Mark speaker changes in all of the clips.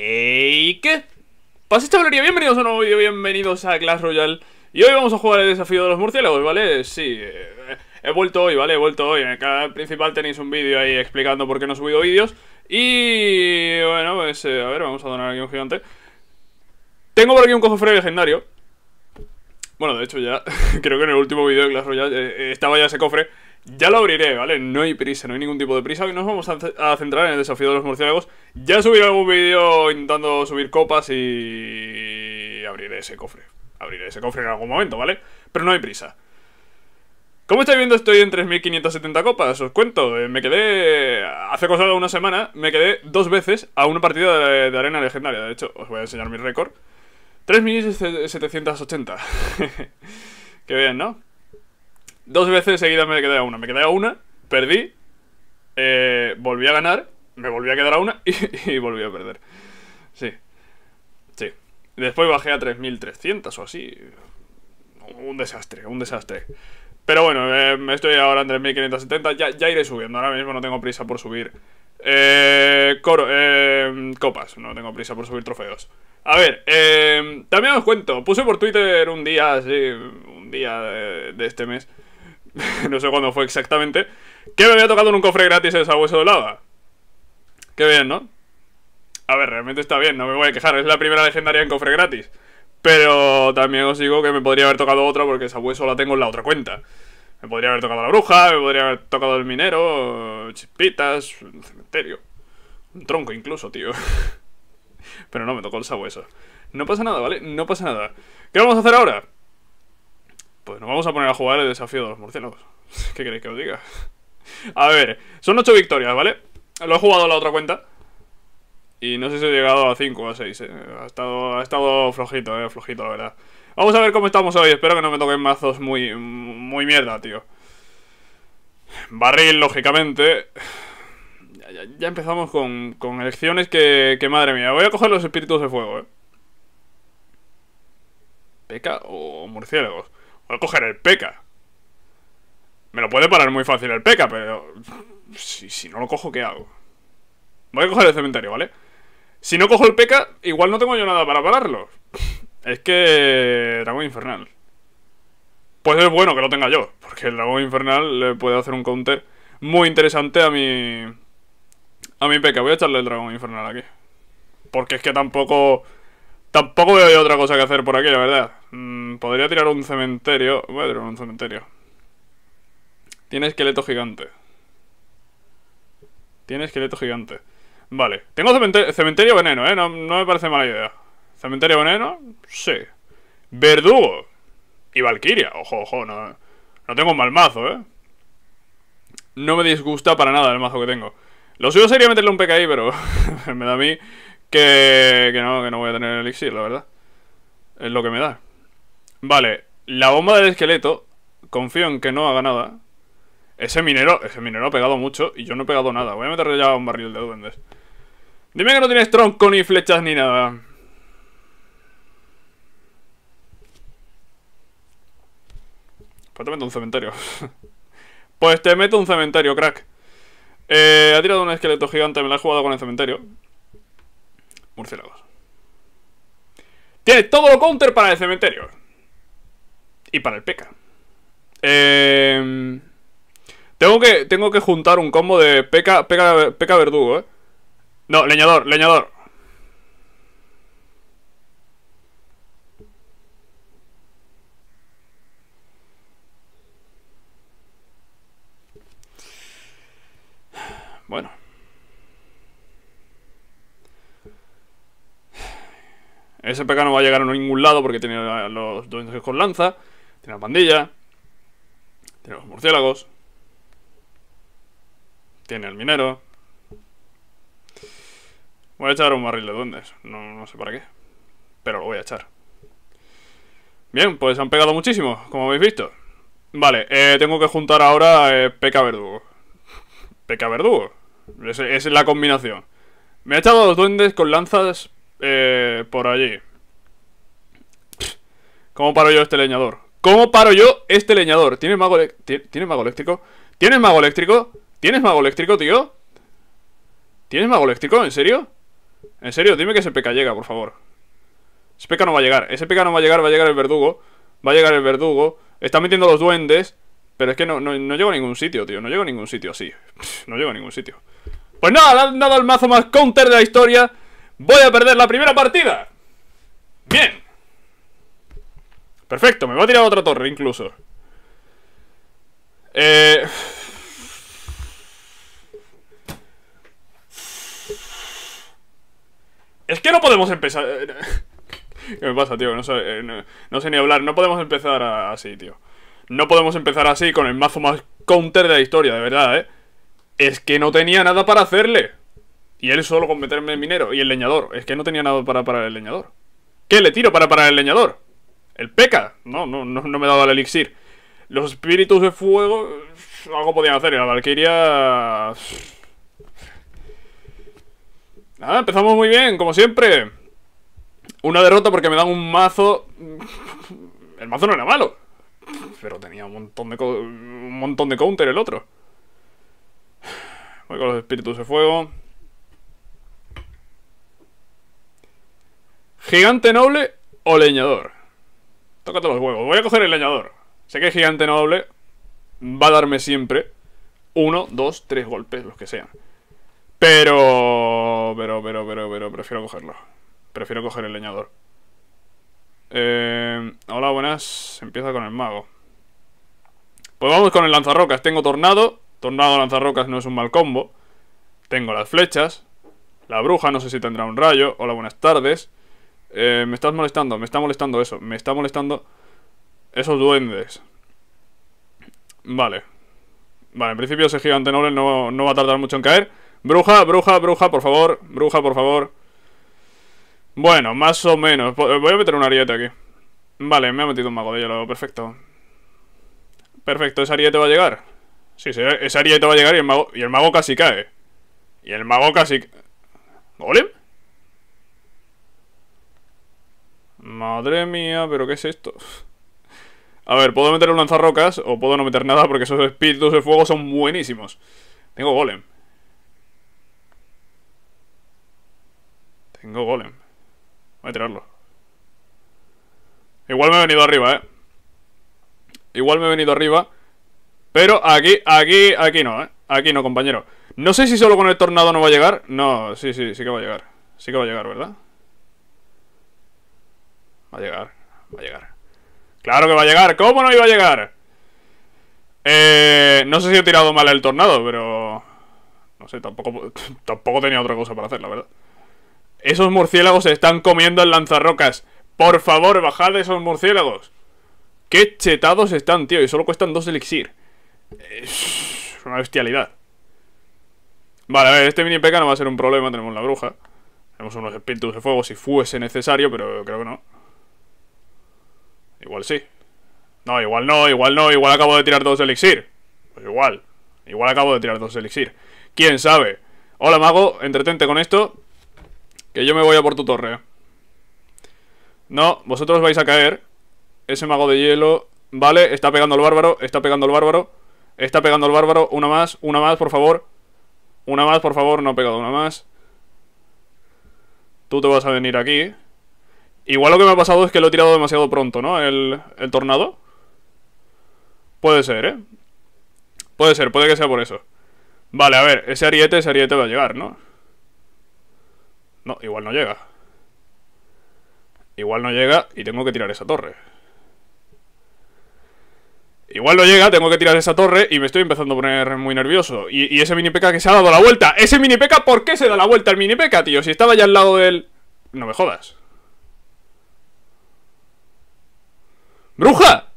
Speaker 1: Hey, ¿qué pasa chavalería? Bienvenidos a un nuevo vídeo, bienvenidos a Clash Royale Y hoy vamos a jugar el desafío de los murciélagos, ¿vale? Sí, eh, he vuelto hoy, ¿vale? He vuelto hoy En el canal principal tenéis un vídeo ahí explicando por qué no he subido vídeos Y... bueno, pues eh, a ver, vamos a donar aquí un gigante Tengo por aquí un cofre legendario Bueno, de hecho ya, creo que en el último vídeo de Clash Royale eh, estaba ya ese cofre ya lo abriré, ¿vale? No hay prisa, no hay ningún tipo de prisa. Hoy nos vamos a, centrar en el desafío de los murciélagos. Ya subiré algún vídeo intentando subir copas y... Abriré ese cofre. Abriré ese cofre en algún momento, ¿vale? Pero no hay prisa. Como estáis viendo, estoy en 3.570 copas, os cuento. Eh, me quedé, hace cosa de una semana, me quedé dos veces a una partida de, arena legendaria. De hecho, os voy a enseñar mi récord. 3.780. que bien, ¿no? Dos veces seguidas me quedé a una. Me quedé a una, perdí, eh, volví a ganar, me volví a quedar a una y, volví a perder. Sí. Sí. Después bajé a 3.300 o así. Un desastre, un desastre. Pero bueno, eh, me estoy ahora en 3.570. Ya, ya iré subiendo. Ahora mismo no tengo prisa por subir eh, coro, copas. No tengo prisa por subir trofeos. A ver, también os cuento. Puse por Twitter un día, así, un día de este mes. no sé cuándo fue exactamente, que me había tocado en un cofre gratis el sabueso de lava. Qué bien, ¿no? A ver, realmente está bien, no me voy a quejar, es la primera legendaria en cofre gratis. Pero también os digo que me podría haber tocado otra porque esa hueso la tengo en la otra cuenta. Me podría haber tocado la bruja, me podría haber tocado el minero, chispitas, un cementerio. Un tronco incluso, tío. Pero no, me tocó el sabueso. No pasa nada, ¿vale? No pasa nada. ¿Qué vamos a hacer ahora? Pues nos vamos a poner a jugar el desafío de los murciélagos. ¿Qué queréis que os diga? A ver, son 8 victorias, ¿vale? Lo he jugado a la otra cuenta. Y no sé si he llegado a 5 o a 6. Eh. Ha, estado, ha estado flojito, eh, flojito, la verdad. Vamos a ver cómo estamos hoy. Espero que no me toquen mazos muy, muy mierda, tío. Barril, lógicamente. Ya, empezamos con, con elecciones que, que, madre mía. Voy a coger los espíritus de fuego, eh. Peca o murciélagos. Voy a coger el peca. Me lo puede parar muy fácil el peca, pero... Si, no lo cojo, ¿qué hago? Voy a coger el cementerio, ¿vale? Si no cojo el peca, igual no tengo yo nada para pararlo. es que... Dragón infernal. Pues es bueno que lo tenga yo, porque el dragón infernal le puede hacer un counter muy interesante a mi... A mi peca. Voy a echarle el dragón infernal aquí. Porque es que tampoco... Tampoco veo otra cosa que hacer por aquí, la verdad. Mm, podría tirar un cementerio. Voy a tirar un cementerio. Tiene esqueleto gigante. Tiene esqueleto gigante. Vale. Tengo cementerio, veneno, ¿eh? No, me parece mala idea. Cementerio veneno, sí. Verdugo. Y Valkyria. Ojo, ojo, no, no tengo un mal mazo, ¿eh? No me disgusta para nada el mazo que tengo. Lo suyo sería meterle un PKI, pero me da a mí que, que no, que no voy a tener elixir, la verdad. Es lo que me da. Vale, la bomba del esqueleto, confío en que no haga nada. Ese minero, ese minero ha pegado mucho y yo no he pegado nada. Voy a meterle ya un barril de duendes. Dime que no tienes tronco ni flechas ni nada. Pues te meto un cementerio. pues te meto un cementerio, crack. Eh, ha tirado un esqueleto gigante, me la he jugado con el cementerio murciélagos. Tiene todo lo counter para el cementerio. Y para el peca. Em, tengo, que, tengo que juntar un combo de peca, peca, peca verdugo, ¿eh? No, leñador, leñador. Bueno. Ese PK no va a llegar a ningún lado porque tiene los duendes con lanza, tiene la pandilla, tiene los murciélagos, tiene el minero. Voy a echar un barril de duendes, no, sé para qué, pero lo voy a echar. Bien, pues han pegado muchísimo, como habéis visto. Vale, eh, tengo que juntar ahora eh, Peca Verdugo. Peca Verdugo. Esa es la combinación. Me ha echado los duendes con lanzas eh, por allí. ¿Cómo paro yo este leñador? ¿Cómo paro yo este leñador? ¿Tienes mago, mago eléctrico? ¿Tienes mago eléctrico? ¿Tienes mago eléctrico, tío? ¿Tienes mago eléctrico? ¿En serio? ¿En serio? Dime que ese peca llega, por favor. Ese peca no va a llegar. Ese peca no va a llegar, va a llegar el verdugo. Va a llegar el verdugo. Está metiendo los duendes. Pero es que no, no, no llego a ningún sitio, tío. No llego a ningún sitio así. No llego a ningún sitio. Pues nada, le han dado el mazo más counter de la historia. Voy a perder la primera partida Bien Perfecto, me va a tirar otra torre incluso Eh... Es que no podemos empezar... ¿Qué me pasa, tío? Eh, no sé, ni hablar. No podemos empezar así, tío. No podemos empezar así con el mazo más counter de la historia, de verdad, ¿eh? Es que no tenía nada para hacerle. Y él solo con meterme el minero y el leñador. Es que no tenía nada para parar el leñador. ¿Qué le tiro para parar el leñador? El peca. No, no, no, me daba el elixir. Los espíritus de fuego. Algo podían hacer. Y la valquiria. Nada, empezamos muy bien, como siempre. Una derrota porque me dan un mazo. El mazo no era malo. Pero tenía un montón de, un montón de counter el otro. Voy con los espíritus de fuego. ¿Gigante noble o leñador? Tócate los huevos. Voy a coger el leñador. Sé que gigante noble va a darme siempre uno, dos, tres golpes, los que sean. Pero, pero, pero, pero, pero, prefiero cogerlo. Prefiero coger el leñador. Eh, hola, buenas. Empieza con el mago. Pues vamos con el lanzarrocas. Tengo tornado. Tornado lanzarrocas no es un mal combo. Tengo las flechas. La bruja, no sé si tendrá un rayo. Hola, buenas tardes. Eh, me estás molestando, me está molestando eso, me está molestando esos duendes. Vale. Vale, en principio ese gigante noble no, no va a tardar mucho en caer. Bruja, bruja, bruja, por favor. Bruja, por favor. Bueno, más o menos. Voy a meter un ariete aquí. Vale, me ha metido un mago de hielo. Perfecto. Perfecto, ese ariete va a llegar. Sí, ese ariete va a llegar y el mago, y el mago casi cae. Y el mago casi... ¿Ole? Madre mía, pero ¿qué es esto? A ver, puedo meter un lanzarrocas o puedo no meter nada porque esos espíritus de fuego son buenísimos. Tengo golem. Tengo golem. Voy a tirarlo. Igual me he venido arriba, ¿eh? Igual me he venido arriba. Pero aquí, aquí, aquí no, ¿eh? Aquí no, compañero. No sé si solo con el tornado no va a llegar. No, sí, sí, sí que va a llegar. Sí que va a llegar, ¿verdad? Va a llegar, va a llegar. ¡Claro que va a llegar! ¿Cómo no iba a llegar? Eh, no sé si he tirado mal el tornado, pero... No sé, tampoco, tampoco tenía otra cosa para hacer, la verdad. Esos murciélagos se están comiendo el lanzarrocas. Por favor, bajad de esos murciélagos. Qué chetados están, tío. Y solo cuestan dos elixir. Es una bestialidad. Vale, a ver, este mini peca no va a ser un problema. Tenemos la bruja. Tenemos unos espíritus de fuego si fuese necesario, pero creo que no. Igual sí. No, igual no, igual no, igual acabo de tirar dos elixir. Pues igual. Igual acabo de tirar dos elixir. ¿Quién sabe? Hola, mago, entretente con esto. Que yo me voy a por tu torre. No, vosotros vais a caer. Ese mago de hielo... Vale, está pegando al bárbaro, está pegando al bárbaro. Está pegando al bárbaro. Una más, una más, por favor. Una más, por favor, no ha pegado una más. Tú te vas a venir aquí. Igual lo que me ha pasado es que lo he tirado demasiado pronto, ¿no? El, tornado. Puede ser, ¿eh? Puede ser, puede que sea por eso. Vale, a ver, ese ariete, ese ariete va a llegar, ¿no? No, igual no llega. Igual no llega y tengo que tirar esa torre. Igual no llega, tengo que tirar esa torre y me estoy empezando a poner muy nervioso. Y, y ese mini peca que se ha dado la vuelta. ¿Ese mini peca por qué se da la vuelta el mini peca, tío? Si estaba ya al lado del... No me jodas. ¡Bruja!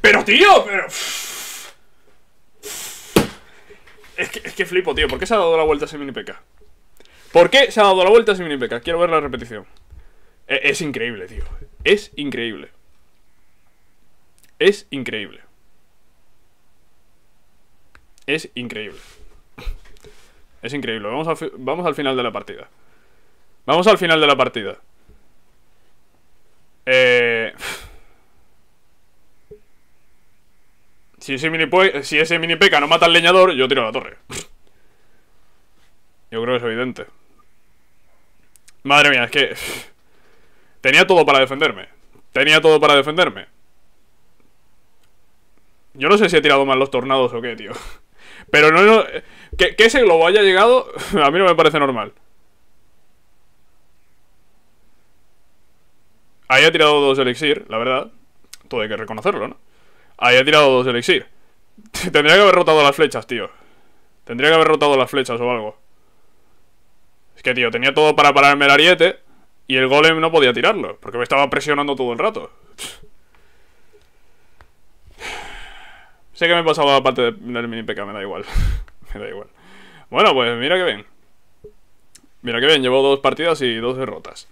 Speaker 1: Pero tío, pero... Es que, flipo, tío. ¿Por qué se ha dado la vuelta ese mini PK? ¿Por qué se ha dado la vuelta ese mini PK? Quiero ver la repetición. E, es increíble, tío. Es increíble. Es increíble. Es increíble. Es increíble. vamos al final de la partida. Vamos al final de la partida. Eh... Si ese mini, si peca no mata al leñador, yo tiro a la torre. yo creo que es evidente. Madre mía, es que... Tenía todo para defenderme. Tenía todo para defenderme. Yo no sé si he tirado mal los tornados o qué, tío. Pero no... que, que ese globo haya llegado, a mí no me parece normal. Ahí ha tirado dos elixir, la verdad. Todo hay que reconocerlo, ¿no? Ahí he tirado dos elixir. Tendría que haber rotado las flechas, tío. Tendría que haber rotado las flechas o algo. Es que, tío, tenía todo para pararme el ariete y el golem no podía tirarlo, porque me estaba presionando todo el rato. sé que me he pasado la parte del mini PK, me da igual. me da igual. Bueno, pues mira que bien. Mira que bien, llevo dos partidas y dos derrotas.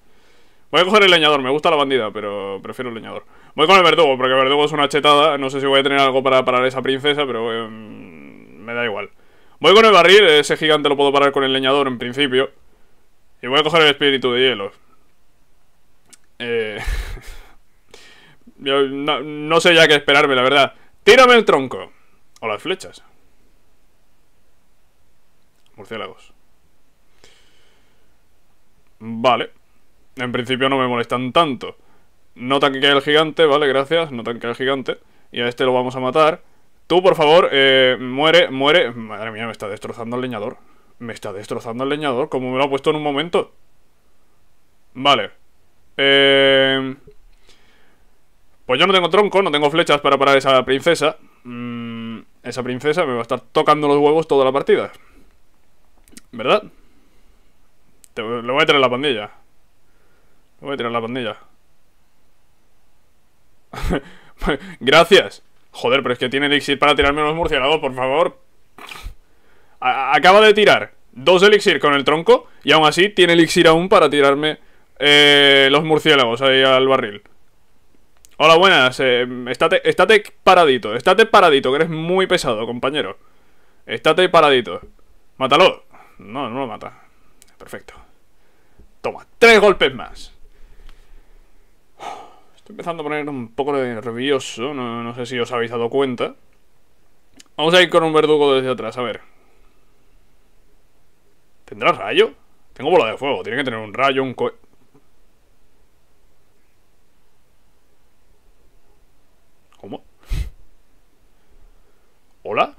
Speaker 1: Voy a coger el leñador, me gusta la bandida, pero prefiero el leñador. Voy con el verdugo, porque el verdugo es una chetada. No sé si voy a tener algo para parar esa princesa, pero em, me da igual. Voy con el barril, ese gigante lo puedo parar con el leñador en principio. Y voy a coger el espíritu de hielo. Eh... no sé ya qué esperarme, la verdad. Tírame el tronco. O las flechas. Murciélagos. Vale en principio no me molestan tanto. No cae el gigante, vale, gracias, no que el gigante. Y a este lo vamos a matar. Tú, por favor, eh, muere, muere. Madre mía, me está destrozando el leñador. Me está destrozando el leñador, como me lo ha puesto en un momento. Vale. Eh, pues yo no tengo tronco, no tengo flechas para parar esa princesa. Mm, esa princesa me va a estar tocando los huevos toda la partida. ¿Verdad? Te, le voy a traer la pandilla voy a tirar la pandilla. Gracias. Joder, pero es que tiene elixir para tirarme los murciélagos, por favor. acaba de tirar dos elixir con el tronco y aún así tiene elixir aún para tirarme eh, los murciélagos ahí al barril. Hola, buenas. Eh, estate, estate paradito, estate paradito, que eres muy pesado, compañero. Estate paradito. Mátalo. No, no lo mata. Perfecto. Toma, tres golpes más. Estoy empezando a poner un poco de nervioso, no, sé si os habéis dado cuenta. Vamos a ir con un verdugo desde atrás, a ver. ¿Tendrá rayo? Tengo bola de fuego, tiene que tener un rayo, un co... ¿Cómo? ¿Hola?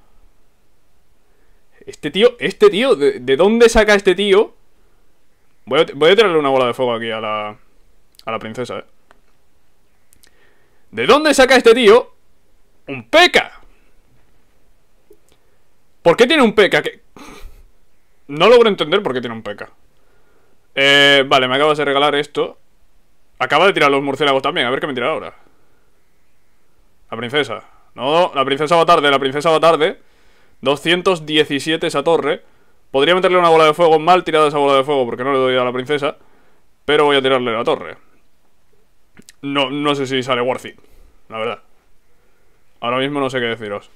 Speaker 1: Este tío, este tío, ¿de, dónde saca este tío? Voy a, voy una bola de fuego aquí a la, a la princesa, eh. ¿De dónde saca este tío un peca? ¿Por qué tiene un peca? No logro entender por qué tiene un peca. Eh, vale, me acabas de regalar esto. Acaba de tirar los murciélagos también, a ver qué me tira ahora. La princesa. No, la princesa va tarde, la princesa va tarde. 217 esa torre. Podría meterle una bola de fuego mal tirada esa bola de fuego porque no le doy a la princesa. Pero voy a tirarle la torre no, no sé si sale worth la verdad. Ahora mismo no sé qué deciros.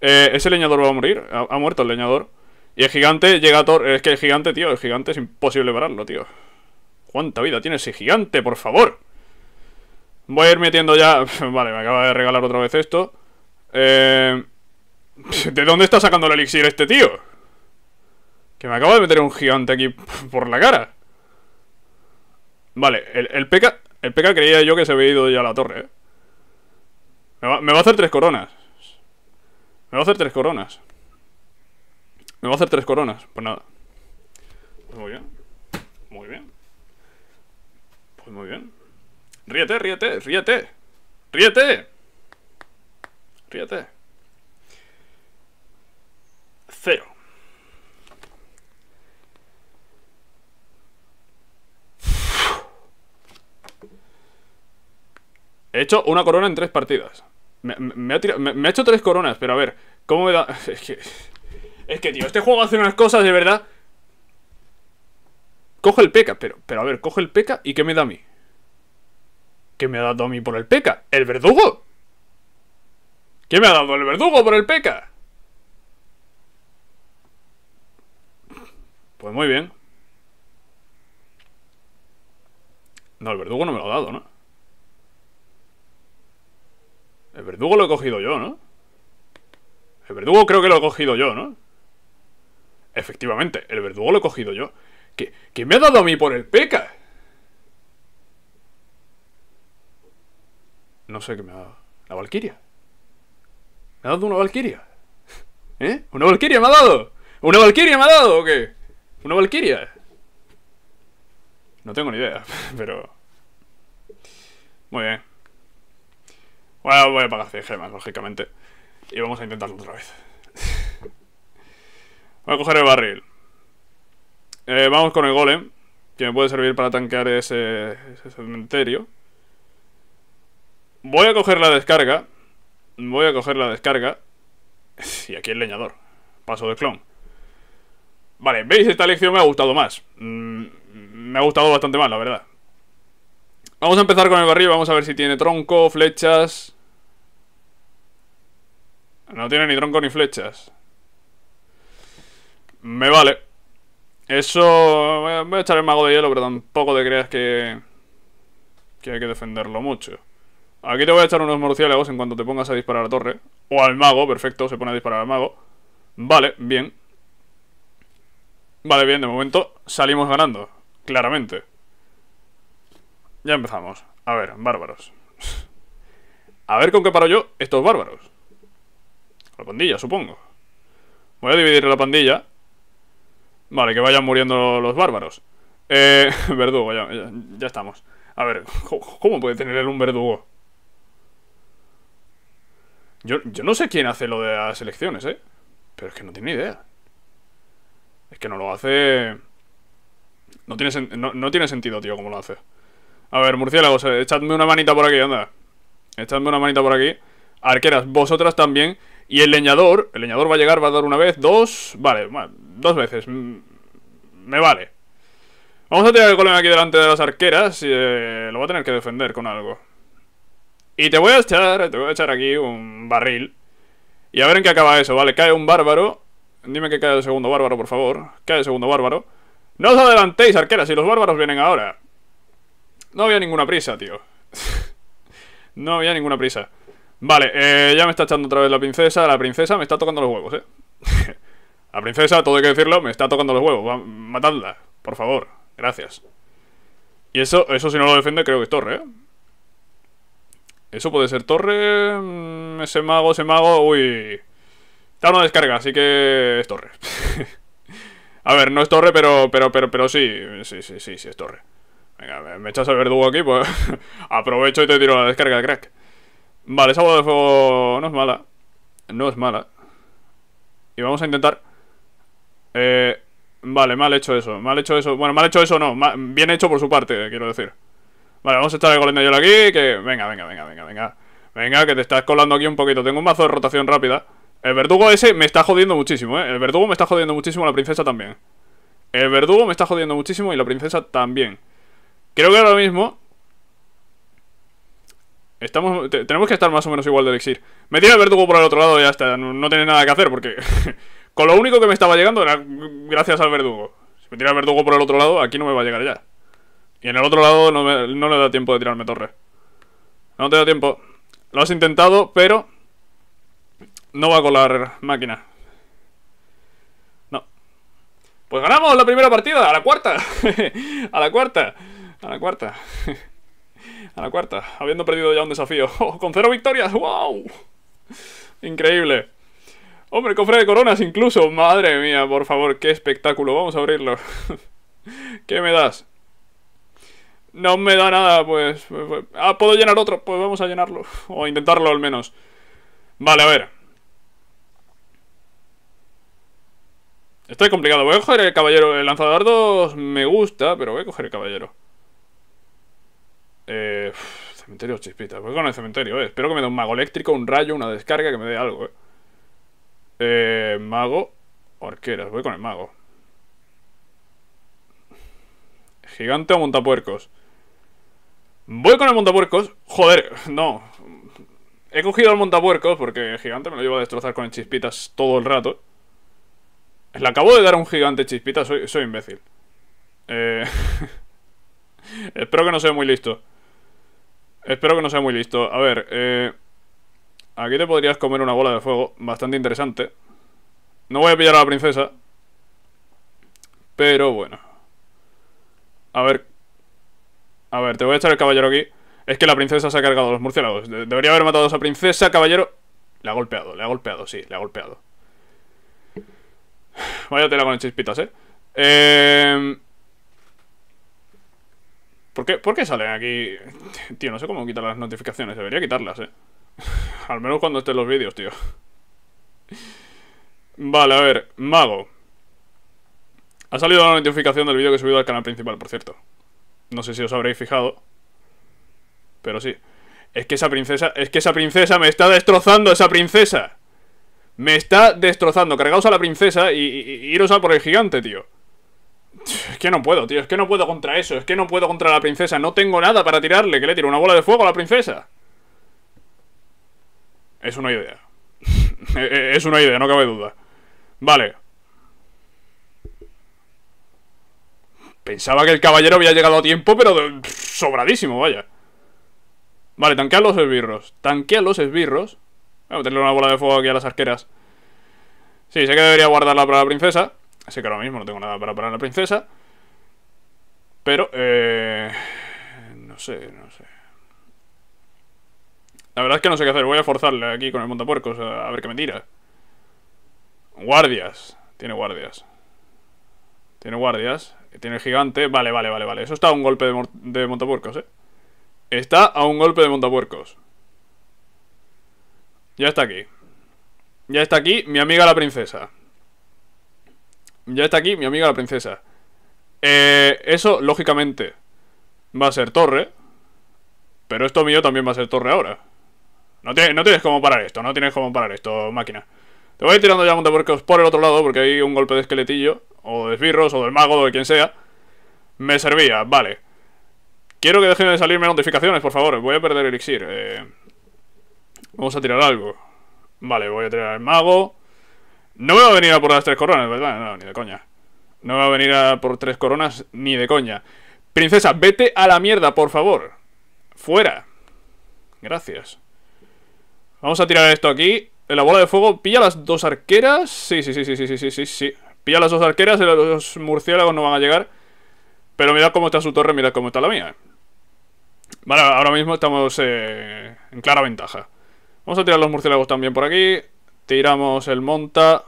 Speaker 1: Eh, ese leñador va a morir, ha, muerto el leñador. Y el gigante llega a Es que el gigante, tío, el gigante es imposible pararlo, tío. ¿Cuánta vida tiene ese gigante, por favor? Voy a ir metiendo ya... vale, me acaba de regalar otra vez esto. Eh, ¿De dónde está sacando el elixir este tío? Que me acaba de meter un gigante aquí por la cara. Vale, el, el el PK creía yo que se había ido ya a la torre, ¿eh? Me va, a hacer tres coronas. Me va a hacer tres coronas. Me va a hacer tres coronas. Pues nada. Pues muy bien. Muy bien. Pues muy bien. Ríete, ríete, ríete. Ríete. Ríete. Cero. He hecho una corona en tres partidas. Me, ha, hecho tres coronas, pero a ver, ¿cómo me da...? Es que, es que, tío, este juego hace unas cosas de verdad... Coge el peca, pero, pero a ver, coge el peca y ¿qué me da a mí? ¿Qué me ha dado a mí por el peca? ¿El verdugo? ¿Qué me ha dado el verdugo por el peca? Pues muy bien. No, el verdugo no me lo ha dado, ¿no? El verdugo lo he cogido yo, ¿no? El verdugo creo que lo he cogido yo, ¿no? Efectivamente, el verdugo lo he cogido yo. ¿Qué, me ha dado a mí por el peca? No sé qué me ha dado. La Valquiria. ¿Me ha dado una Valquiria? ¿Eh? ¿Una Valquiria me ha dado? ¿Una Valquiria me ha dado o qué? ¿Una Valquiria? No tengo ni idea, pero... Muy bien. Bueno, voy a pagar 100 gemas, lógicamente. Y vamos a intentarlo otra vez.
Speaker 2: voy a coger el
Speaker 1: barril. Eh, vamos con el golem, que me puede servir para tanquear ese, ese cementerio. Voy a coger la descarga. Voy a coger la descarga. Y aquí el leñador. Paso de clon. Vale, veis, esta lección me ha gustado más. Mm, me ha gustado bastante más, la verdad. Vamos a empezar con el barril, vamos a ver si tiene tronco, flechas... No tiene ni tronco ni flechas. Me vale. Eso... Voy a echar el mago de hielo, pero tampoco te creas que... Que hay que defenderlo mucho. Aquí te voy a echar unos murciélagos en cuanto te pongas a disparar a la torre. O al mago, perfecto, se pone a disparar al mago. Vale, bien. Vale, bien, de momento salimos ganando. Claramente. Ya empezamos. A ver, bárbaros. A ver con qué paro yo estos bárbaros. La pandilla, supongo. Voy a dividir la pandilla. Vale, que vayan muriendo los bárbaros. Eh, verdugo, ya, estamos. A ver, ¿cómo puede tener él un verdugo? Yo, no sé quién hace lo de las elecciones, ¿eh? Pero es que no tiene idea. Es que no lo hace... No tiene, no, no tiene sentido, tío, cómo lo hace. A ver, murciélagos, eh, echadme una manita por aquí, anda. Echadme una manita por aquí. Arqueras, vosotras también y el leñador, el leñador va a llegar, va a dar una vez, dos, vale, dos veces. Mm, me vale. Vamos a tirar el golem aquí delante de las arqueras y eh, lo va a tener que defender con algo. Y te voy a echar, te voy a echar aquí un barril. Y a ver en qué acaba eso, vale, cae un bárbaro. Dime que cae el segundo bárbaro, por favor. Cae el segundo bárbaro. No os adelantéis, arqueras, si los bárbaros vienen ahora. No había ninguna prisa, tío. no había ninguna prisa. Vale, eh, ya me está echando otra vez la princesa. La princesa me está tocando los huevos, ¿eh? la princesa, todo hay que decirlo, me está tocando los huevos. Matadla, por favor. Gracias. Y eso, eso si no lo defiende, creo que es torre, ¿eh? Eso puede ser torre... Mm, ese mago, ese mago... Uy... Está una descarga, así que es torre. a ver, no es torre, pero, pero, pero, pero sí. Sí, sí, sí, sí es torre. Venga, me echas al verdugo aquí, pues... aprovecho y te tiro la descarga, crack. Vale, esa bola de fuego no es mala. No es mala. Y vamos a intentar... Eh, vale, mal hecho eso. Mal hecho eso. Bueno, mal hecho eso no. bien hecho por su parte, quiero decir. Vale, vamos a echar el golem de aquí. Que... Venga, venga, venga, venga, venga. Venga, que te estás colando aquí un poquito. Tengo un mazo de rotación rápida. El verdugo ese me está jodiendo muchísimo, ¿eh? El verdugo me está jodiendo muchísimo, la princesa también. El verdugo me está jodiendo muchísimo y la princesa también. Creo que ahora mismo Estamos, tenemos que estar más o menos igual de elixir. Me tira el verdugo por el otro lado y ya está. No, tiene nada que hacer porque... con lo único que me estaba llegando era gracias al verdugo. Si me tira el verdugo por el otro lado, aquí no me va a llegar ya. Y en el otro lado no, le da tiempo de tirarme torre. No te da tiempo. Lo has intentado, pero... No va a colar máquina. No. Pues ganamos la primera partida. A la cuarta. a la cuarta. A la cuarta. a la cuarta, habiendo perdido ya un desafío. Oh, ¡Con cero victorias! ¡Wow! Increíble. Hombre, cofre de coronas incluso. Madre mía, por favor, qué espectáculo. Vamos a abrirlo. ¿Qué me das? No me da nada, pues, pues, pues... Ah, ¿puedo llenar otro? Pues vamos a llenarlo. O intentarlo al menos. Vale, a ver. Estoy complicado. Voy a coger el caballero. El 2 me gusta, pero voy a coger el caballero. Eh, Cementerio cementerio chispitas. Pues Voy con el cementerio, eh. Espero que me dé un mago eléctrico, un rayo, una descarga, que me dé algo, eh. Eh, mago, Orqueras, Voy con el mago. Gigante o montapuercos. Voy con el montapuercos. Joder, no. He cogido el montapuercos porque el gigante me lo lleva a destrozar con el chispitas todo el rato. Le acabo de dar un gigante chispitas, soy, soy imbécil. Eh... Espero que no sea muy listo. Espero que no sea muy listo. A ver, eh, aquí te podrías comer una bola de fuego. Bastante interesante. No voy a pillar a la princesa. Pero bueno. A ver. A ver, te voy a echar el caballero aquí. Es que la princesa se ha cargado a los murciélagos. debería haber matado a esa princesa, caballero. Le ha golpeado, le ha golpeado, sí, le ha golpeado. Vaya tela con el chispitas, ¿eh? Eh... ¿Por qué, salen aquí? Tío, no sé cómo quitar las notificaciones. Debería quitarlas, ¿eh? Al menos cuando estén los vídeos, tío. Vale, a ver. Mago. Ha salido la notificación del vídeo que he subido al canal principal, por cierto. No sé si os habréis fijado. Pero sí. Es que esa princesa... Es que esa princesa me está destrozando, esa princesa. Me está destrozando. Cargaos a la princesa y iros a por el gigante, tío. Es que no puedo, tío. Es que no puedo contra eso. Es que no puedo contra la princesa. No tengo nada para tirarle. Que le tiro una bola de fuego a la princesa. Es una idea. E-, e-, es una idea, no cabe duda. Vale. Pensaba que el caballero había llegado a tiempo, pero sobradísimo, vaya. Vale, tanquea los esbirros. Tanquea los esbirros. Vamos a meterle una bola de fuego aquí a las arqueras. Sí, sé que debería guardarla para la princesa. Así que ahora mismo no tengo nada para parar a la princesa. Pero, eh, no sé, no sé. La verdad es que no sé qué hacer. Voy a forzarle aquí con el montapuercos a ver qué me tira. Guardias. Tiene guardias. Tiene guardias. Tiene el gigante. Vale, vale, vale, vale. Eso está a un golpe de, de montapuercos, ¿eh? Está a un golpe de montapuercos. Ya está aquí. Ya está aquí mi amiga la princesa. Ya está aquí mi amiga la princesa. Eh, eso, lógicamente, va a ser torre. Pero esto mío también va a ser torre ahora. No, no tienes cómo parar esto, no tienes cómo parar esto, máquina. Te voy tirando ya puercos por el otro lado porque hay un golpe de esqueletillo. O de esbirros, o del mago, o de quien sea. Me servía, vale. Quiero que dejen de salirme notificaciones, por favor. Voy a perder elixir. Eh. vamos a tirar algo. Vale, voy a tirar el mago. No me va a venir a por las tres coronas, ¿verdad? No, ni de coña. No me va a venir a por tres coronas ni de coña. Princesa, vete a la mierda, por favor. Fuera. Gracias. Vamos a tirar esto aquí. En la bola de fuego, pilla las dos arqueras. Sí, sí, sí, sí, sí, sí, sí, sí. Pilla las dos arqueras, los murciélagos no van a llegar. Pero mirad cómo está su torre, mirad cómo está la mía. Vale, ahora mismo estamos eh, en clara ventaja. Vamos a tirar los murciélagos también por aquí. Tiramos el monta.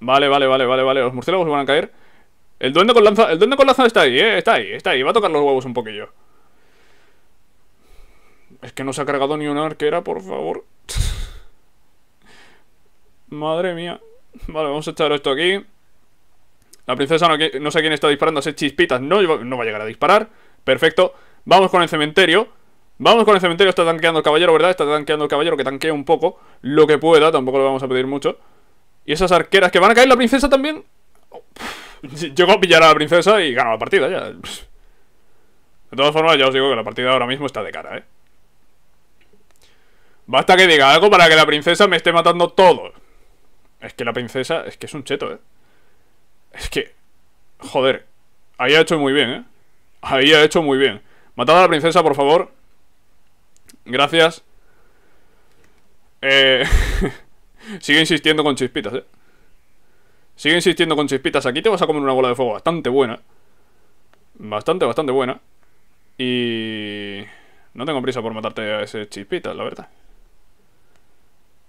Speaker 1: Vale, vale, vale, vale, vale. Los murciélagos van a caer. El duende con lanza. El duende con lanza está ahí, eh. Está ahí, está ahí. Va a tocar los huevos un poquillo. Es que no se ha cargado ni una arquera, por favor. Madre mía. Vale, vamos a echar esto aquí. La princesa no, sé quién está disparando, hace chispitas. No, no va a llegar a disparar. Perfecto. Vamos con el cementerio. Vamos con el cementerio, está tanqueando el caballero, ¿verdad? Está tanqueando el caballero, que tanquee un poco Lo que pueda, tampoco le vamos a pedir mucho Y esas arqueras, que van a caer la princesa también yo Llego a pillar a la princesa y gano la partida ya De todas formas, ya os digo que la partida ahora mismo está de cara, ¿eh? Basta que diga algo para que la princesa me esté matando todo Es que la princesa, es que es un cheto, ¿eh? Es que, joder Ahí ha hecho muy bien, ¿eh? Ahí ha hecho muy bien Matad a la princesa, por favor Gracias. Eh, sigue insistiendo con chispitas, eh. Sigue insistiendo con chispitas. Aquí te vas a comer una bola de fuego bastante buena. Bastante, bastante buena. Y... No tengo prisa por matarte a ese chispita, la verdad.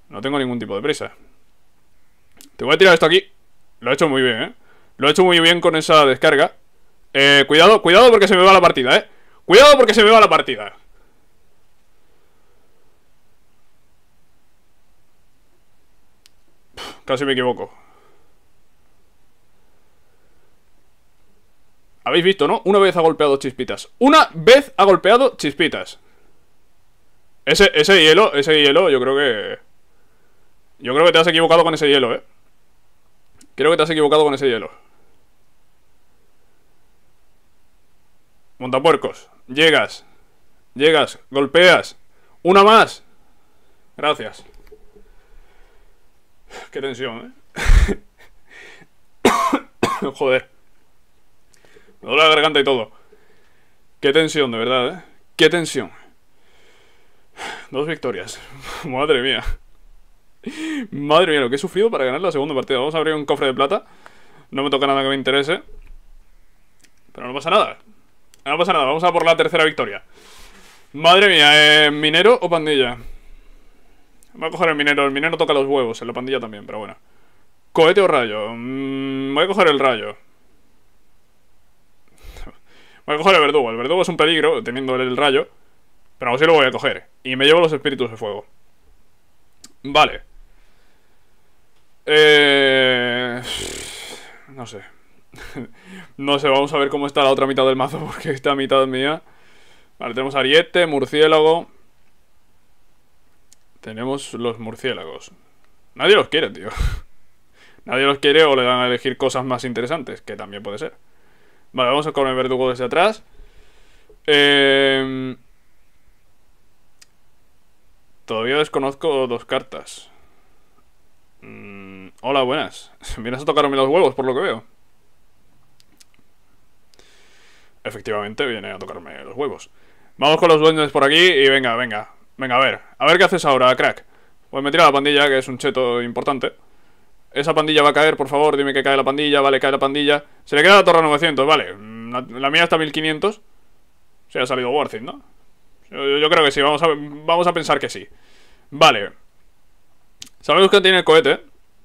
Speaker 1: No tengo ningún tipo de prisa. Te voy a tirar esto aquí. Lo he hecho muy bien, eh. Lo he hecho muy bien con esa descarga. Eh, cuidado, cuidado porque se me va la partida, eh. Cuidado porque se me va la partida. casi me equivoco. Habéis visto, ¿no? Una vez ha golpeado chispitas. ¡Una vez ha golpeado chispitas! Ese, ese hielo, ese hielo, yo creo que... Yo creo que te has equivocado con ese hielo, ¿eh? Creo que te has equivocado con ese hielo. Montapuercos. Llegas. Llegas. Golpeas. Una más. Gracias. Qué tensión, ¿eh? Joder. Me duele la garganta y todo. Qué tensión, de verdad, ¿eh? Qué tensión. Dos victorias. Madre mía. Madre mía, lo que he sufrido para ganar la segunda partida. Vamos a abrir un cofre de plata. No me toca nada que me interese. Pero no pasa nada. No pasa nada. Vamos a por la tercera victoria. Madre mía, ¿eh, ¿minero o pandilla? Voy a coger el minero. El minero toca los huevos. En la pandilla también, pero bueno. Cohete o rayo. Mm, voy a coger el rayo. voy a coger el verdugo. El verdugo es un peligro, teniendo el rayo. Pero aún así lo voy a coger. Y me llevo los espíritus de fuego. Vale. Eh... No sé. no sé, vamos a ver cómo está la otra mitad del mazo, porque esta mitad mía. Vale, tenemos ariete, murciélago. Tenemos los murciélagos. Nadie los quiere, tío. Nadie los quiere o le dan a elegir cosas más interesantes, que también puede ser. Vale, vamos a comer el verdugo desde atrás. Em, todavía desconozco dos cartas. Mm, hola, buenas. Vienes a tocarme los huevos, por lo que veo. Efectivamente, viene a tocarme los huevos. Vamos con los duendes por aquí y venga, venga. Venga, a ver, a ver qué haces ahora, crack. Pues me tira la pandilla, que es un cheto importante. Esa pandilla va a caer, por favor, dime que cae la pandilla, vale, cae la pandilla. Se le queda la torre 900, vale. Mm, la, mía está 1500. Se ha salido worth ¿no? Yo, creo que sí, vamos a, vamos a pensar que sí. Vale. Sabemos que tiene el cohete,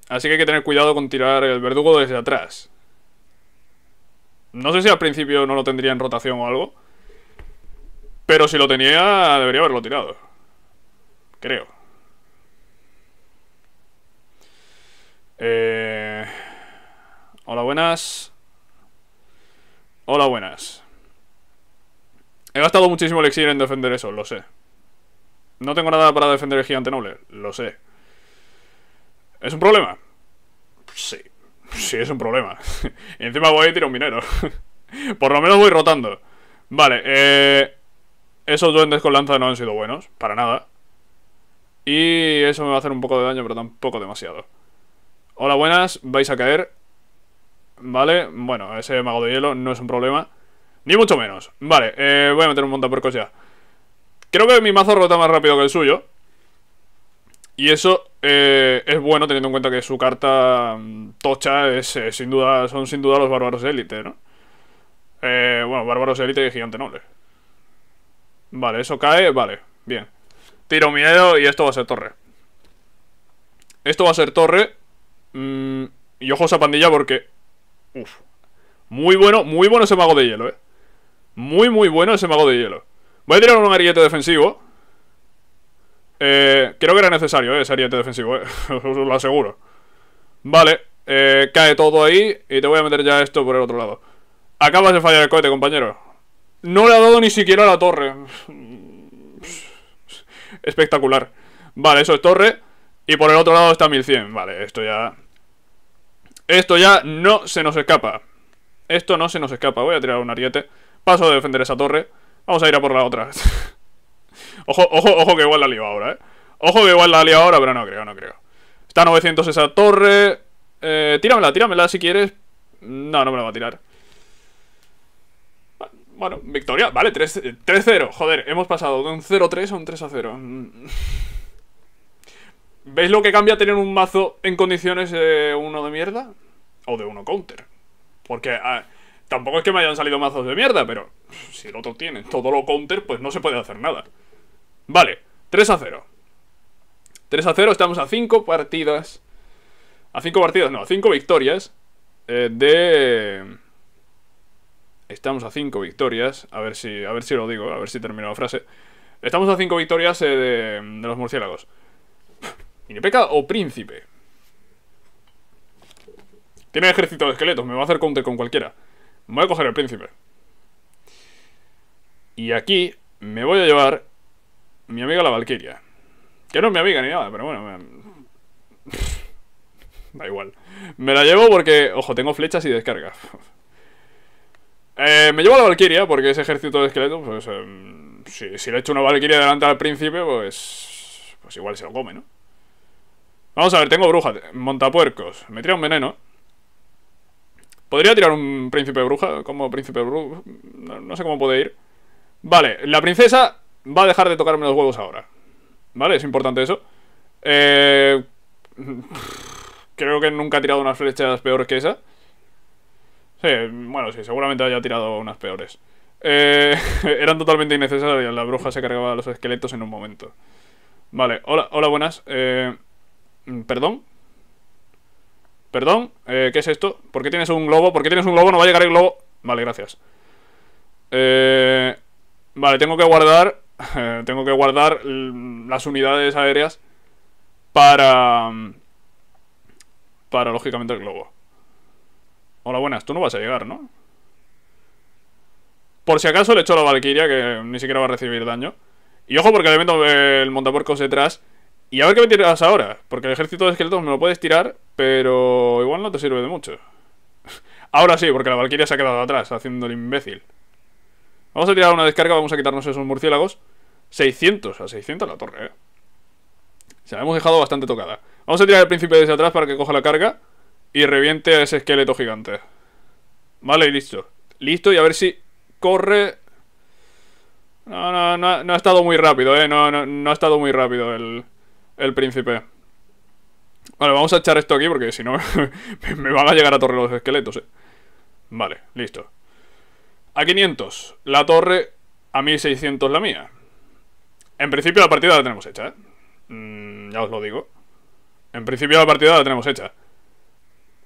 Speaker 1: así que hay que tener cuidado con tirar el verdugo desde atrás. No sé si al principio no lo tendría en rotación o algo. Pero si lo tenía, debería haberlo tirado creo. Eh, hola, buenas. Hola, buenas. He gastado muchísimo exilio en defender eso, lo sé. No tengo nada para defender el gigante noble, lo sé. ¿Es un problema? Sí, sí es un problema. y encima voy a tirar un minero. Por lo menos voy rotando. Vale, eh... Esos duendes con lanza no han sido buenos, para nada. Y eso me va a hacer un poco de daño, pero tampoco demasiado. Hola, buenas, vais a caer. Vale, bueno, ese mago de hielo no es un problema. Ni mucho menos. Vale, eh, voy a meter un por ya. Creo que mi mazo rota más rápido que el suyo. Y eso eh, es bueno teniendo en cuenta que su carta mm, tocha es, eh, sin duda, son sin duda los bárbaros élite, ¿no? bueno, bárbaros élite y gigante noble. Vale, eso cae, vale, bien. Tiro miedo y esto va a ser torre. Esto va a ser torre. Mm, y ojos a pandilla porque... Uf. Muy bueno, muy bueno ese mago de hielo, eh. Muy, muy bueno ese mago de hielo. Voy a tirar un ariete defensivo. Eh, creo que era necesario, eh, ese ariete defensivo, eh. lo aseguro. Vale, eh, cae todo ahí y te voy a meter ya esto por el otro lado. Acabas de fallar el cohete, compañero. No le ha dado ni siquiera a la torre espectacular. Vale, eso es torre. Y por el otro lado está 1100. Vale, esto ya... Esto ya no se nos escapa. Esto no se nos escapa. Voy a tirar un ariete. Paso de defender esa torre. Vamos a ir a por la otra. ojo, ojo, ojo que igual la lío ahora, ¿eh? Ojo que igual la lío ahora, pero no creo, no creo. Está 900 esa torre. Eh, tíramela, tíramela si quieres. No, no me la va a tirar. Bueno, victoria, vale, 3-0. Eh, joder, hemos pasado de un 0-3 a un 3-0. Mm. ¿Veis lo que cambia tener un mazo en condiciones de eh, uno de mierda? O de uno counter. Porque ah, tampoco es que me hayan salido mazos de mierda, pero si el otro tiene todo lo counter, pues no se puede hacer nada. Vale, 3 0. 3 0, estamos a 5 partidas. A 5 partidas, no, a 5 victorias. Eh, de. Estamos a cinco victorias. A ver si. A ver si lo digo, a ver si termino la frase. Estamos a cinco victorias eh, de, los murciélagos. ¿Inepeca o príncipe? Tiene ejército de esqueletos, me va a hacer counter con cualquiera. Voy a coger el príncipe. Y aquí me voy a llevar mi amiga la Valquiria. Que no es mi amiga ni nada, pero bueno. da igual. Me la llevo porque, ojo, tengo flechas y descarga. Eh, me llevo a la valquiria porque ese ejército de esqueletos, pues, eh, si, le echo una valquiria delante al príncipe, pues. Pues igual se lo come, ¿no? Vamos a ver, tengo bruja montapuercos. Me tira un veneno. ¿Podría tirar un príncipe bruja? Como príncipe bruja. No, sé cómo puede ir. Vale, la princesa va a dejar de tocarme los huevos ahora. ¿Vale? Es importante eso. Eh, creo que nunca he tirado unas flechas peores que esa. Sí, bueno, sí, seguramente haya tirado unas peores. Eh, eran totalmente innecesarias, la bruja se cargaba los esqueletos en un momento. Vale, hola, hola buenas. Eh, mm, ¿Perdón? ¿Perdón? Eh, ¿Qué es esto? ¿Por qué tienes un globo? ¿Por qué tienes un globo? No va a llegar el globo. Vale, gracias. vale, tengo que guardar... tengo que guardar las unidades aéreas para... Mm, para, lógicamente, el globo. Hola, buenas, tú no vas a llegar, ¿no? Por si acaso le echo la valquiria, que ni siquiera va a recibir daño. Y ojo porque le meto eh, el montaporcos detrás. Y a ver qué me tiras ahora, porque el ejército de esqueletos me lo puedes tirar, pero igual no te sirve de mucho. ahora sí, porque la valquiria se ha quedado atrás, haciendo el imbécil. Vamos a tirar una descarga, vamos a quitarnos esos murciélagos. 600, a 600 la torre, eh. Se la hemos dejado bastante tocada. Vamos a tirar al príncipe desde atrás para que coja la carga y reviente a ese esqueleto gigante. Vale, y listo. Listo, y a ver si corre... No, no, no, ha estado muy rápido, eh. No, ha estado muy rápido el, el príncipe. Vale, vamos a echar esto aquí porque si no me van a llegar a torre los esqueletos, eh. Vale, listo. A 500 la torre, a 1600 la mía. En principio la partida la tenemos hecha, ¿eh? Mm, ya os lo digo. En principio la partida la tenemos hecha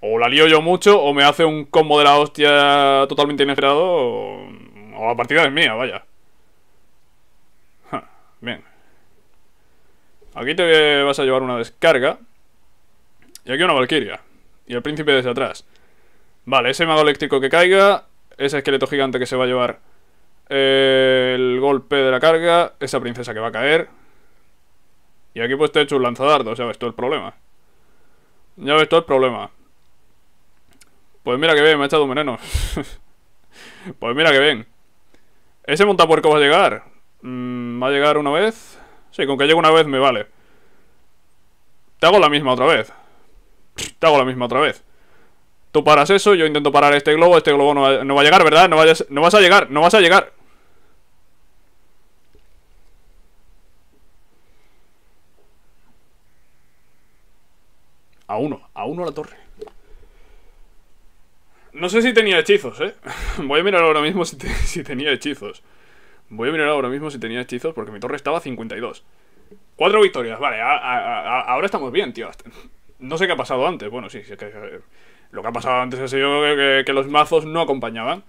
Speaker 1: o la lío yo mucho, o me hace un combo de la hostia totalmente inesperado, o, la partida es mía, vaya. bien. Aquí te vas a llevar una descarga. Y aquí una valquiria. Y el príncipe desde atrás. Vale, ese mago eléctrico que caiga. Ese esqueleto gigante que se va a llevar eh, el golpe de la carga. Esa princesa que va a caer. Y aquí pues te he hecho un lanzadardo, ves Todo el problema. Ya ves todo el problema. Pues mira que bien, me ha echado un veneno. pues mira que bien. Ese montapuerco va a llegar. Mm, ¿Va a llegar una vez? Sí, con que llegue una vez me vale. Te hago la misma otra vez. Te hago la misma otra vez. Tú paras eso, yo intento parar este globo. Este globo no va, a llegar, ¿verdad? No, no vas a llegar, no vas a llegar. A uno, a uno a la torre. No sé si tenía hechizos, ¿eh? Voy a mirar ahora mismo si, tenía hechizos. Voy a mirar ahora mismo si tenía hechizos porque mi torre estaba a 52. Cuatro victorias, vale. ahora estamos bien, tío. No sé qué ha pasado antes. Bueno, sí, eh, lo que ha pasado antes ha sido que, los mazos no acompañaban.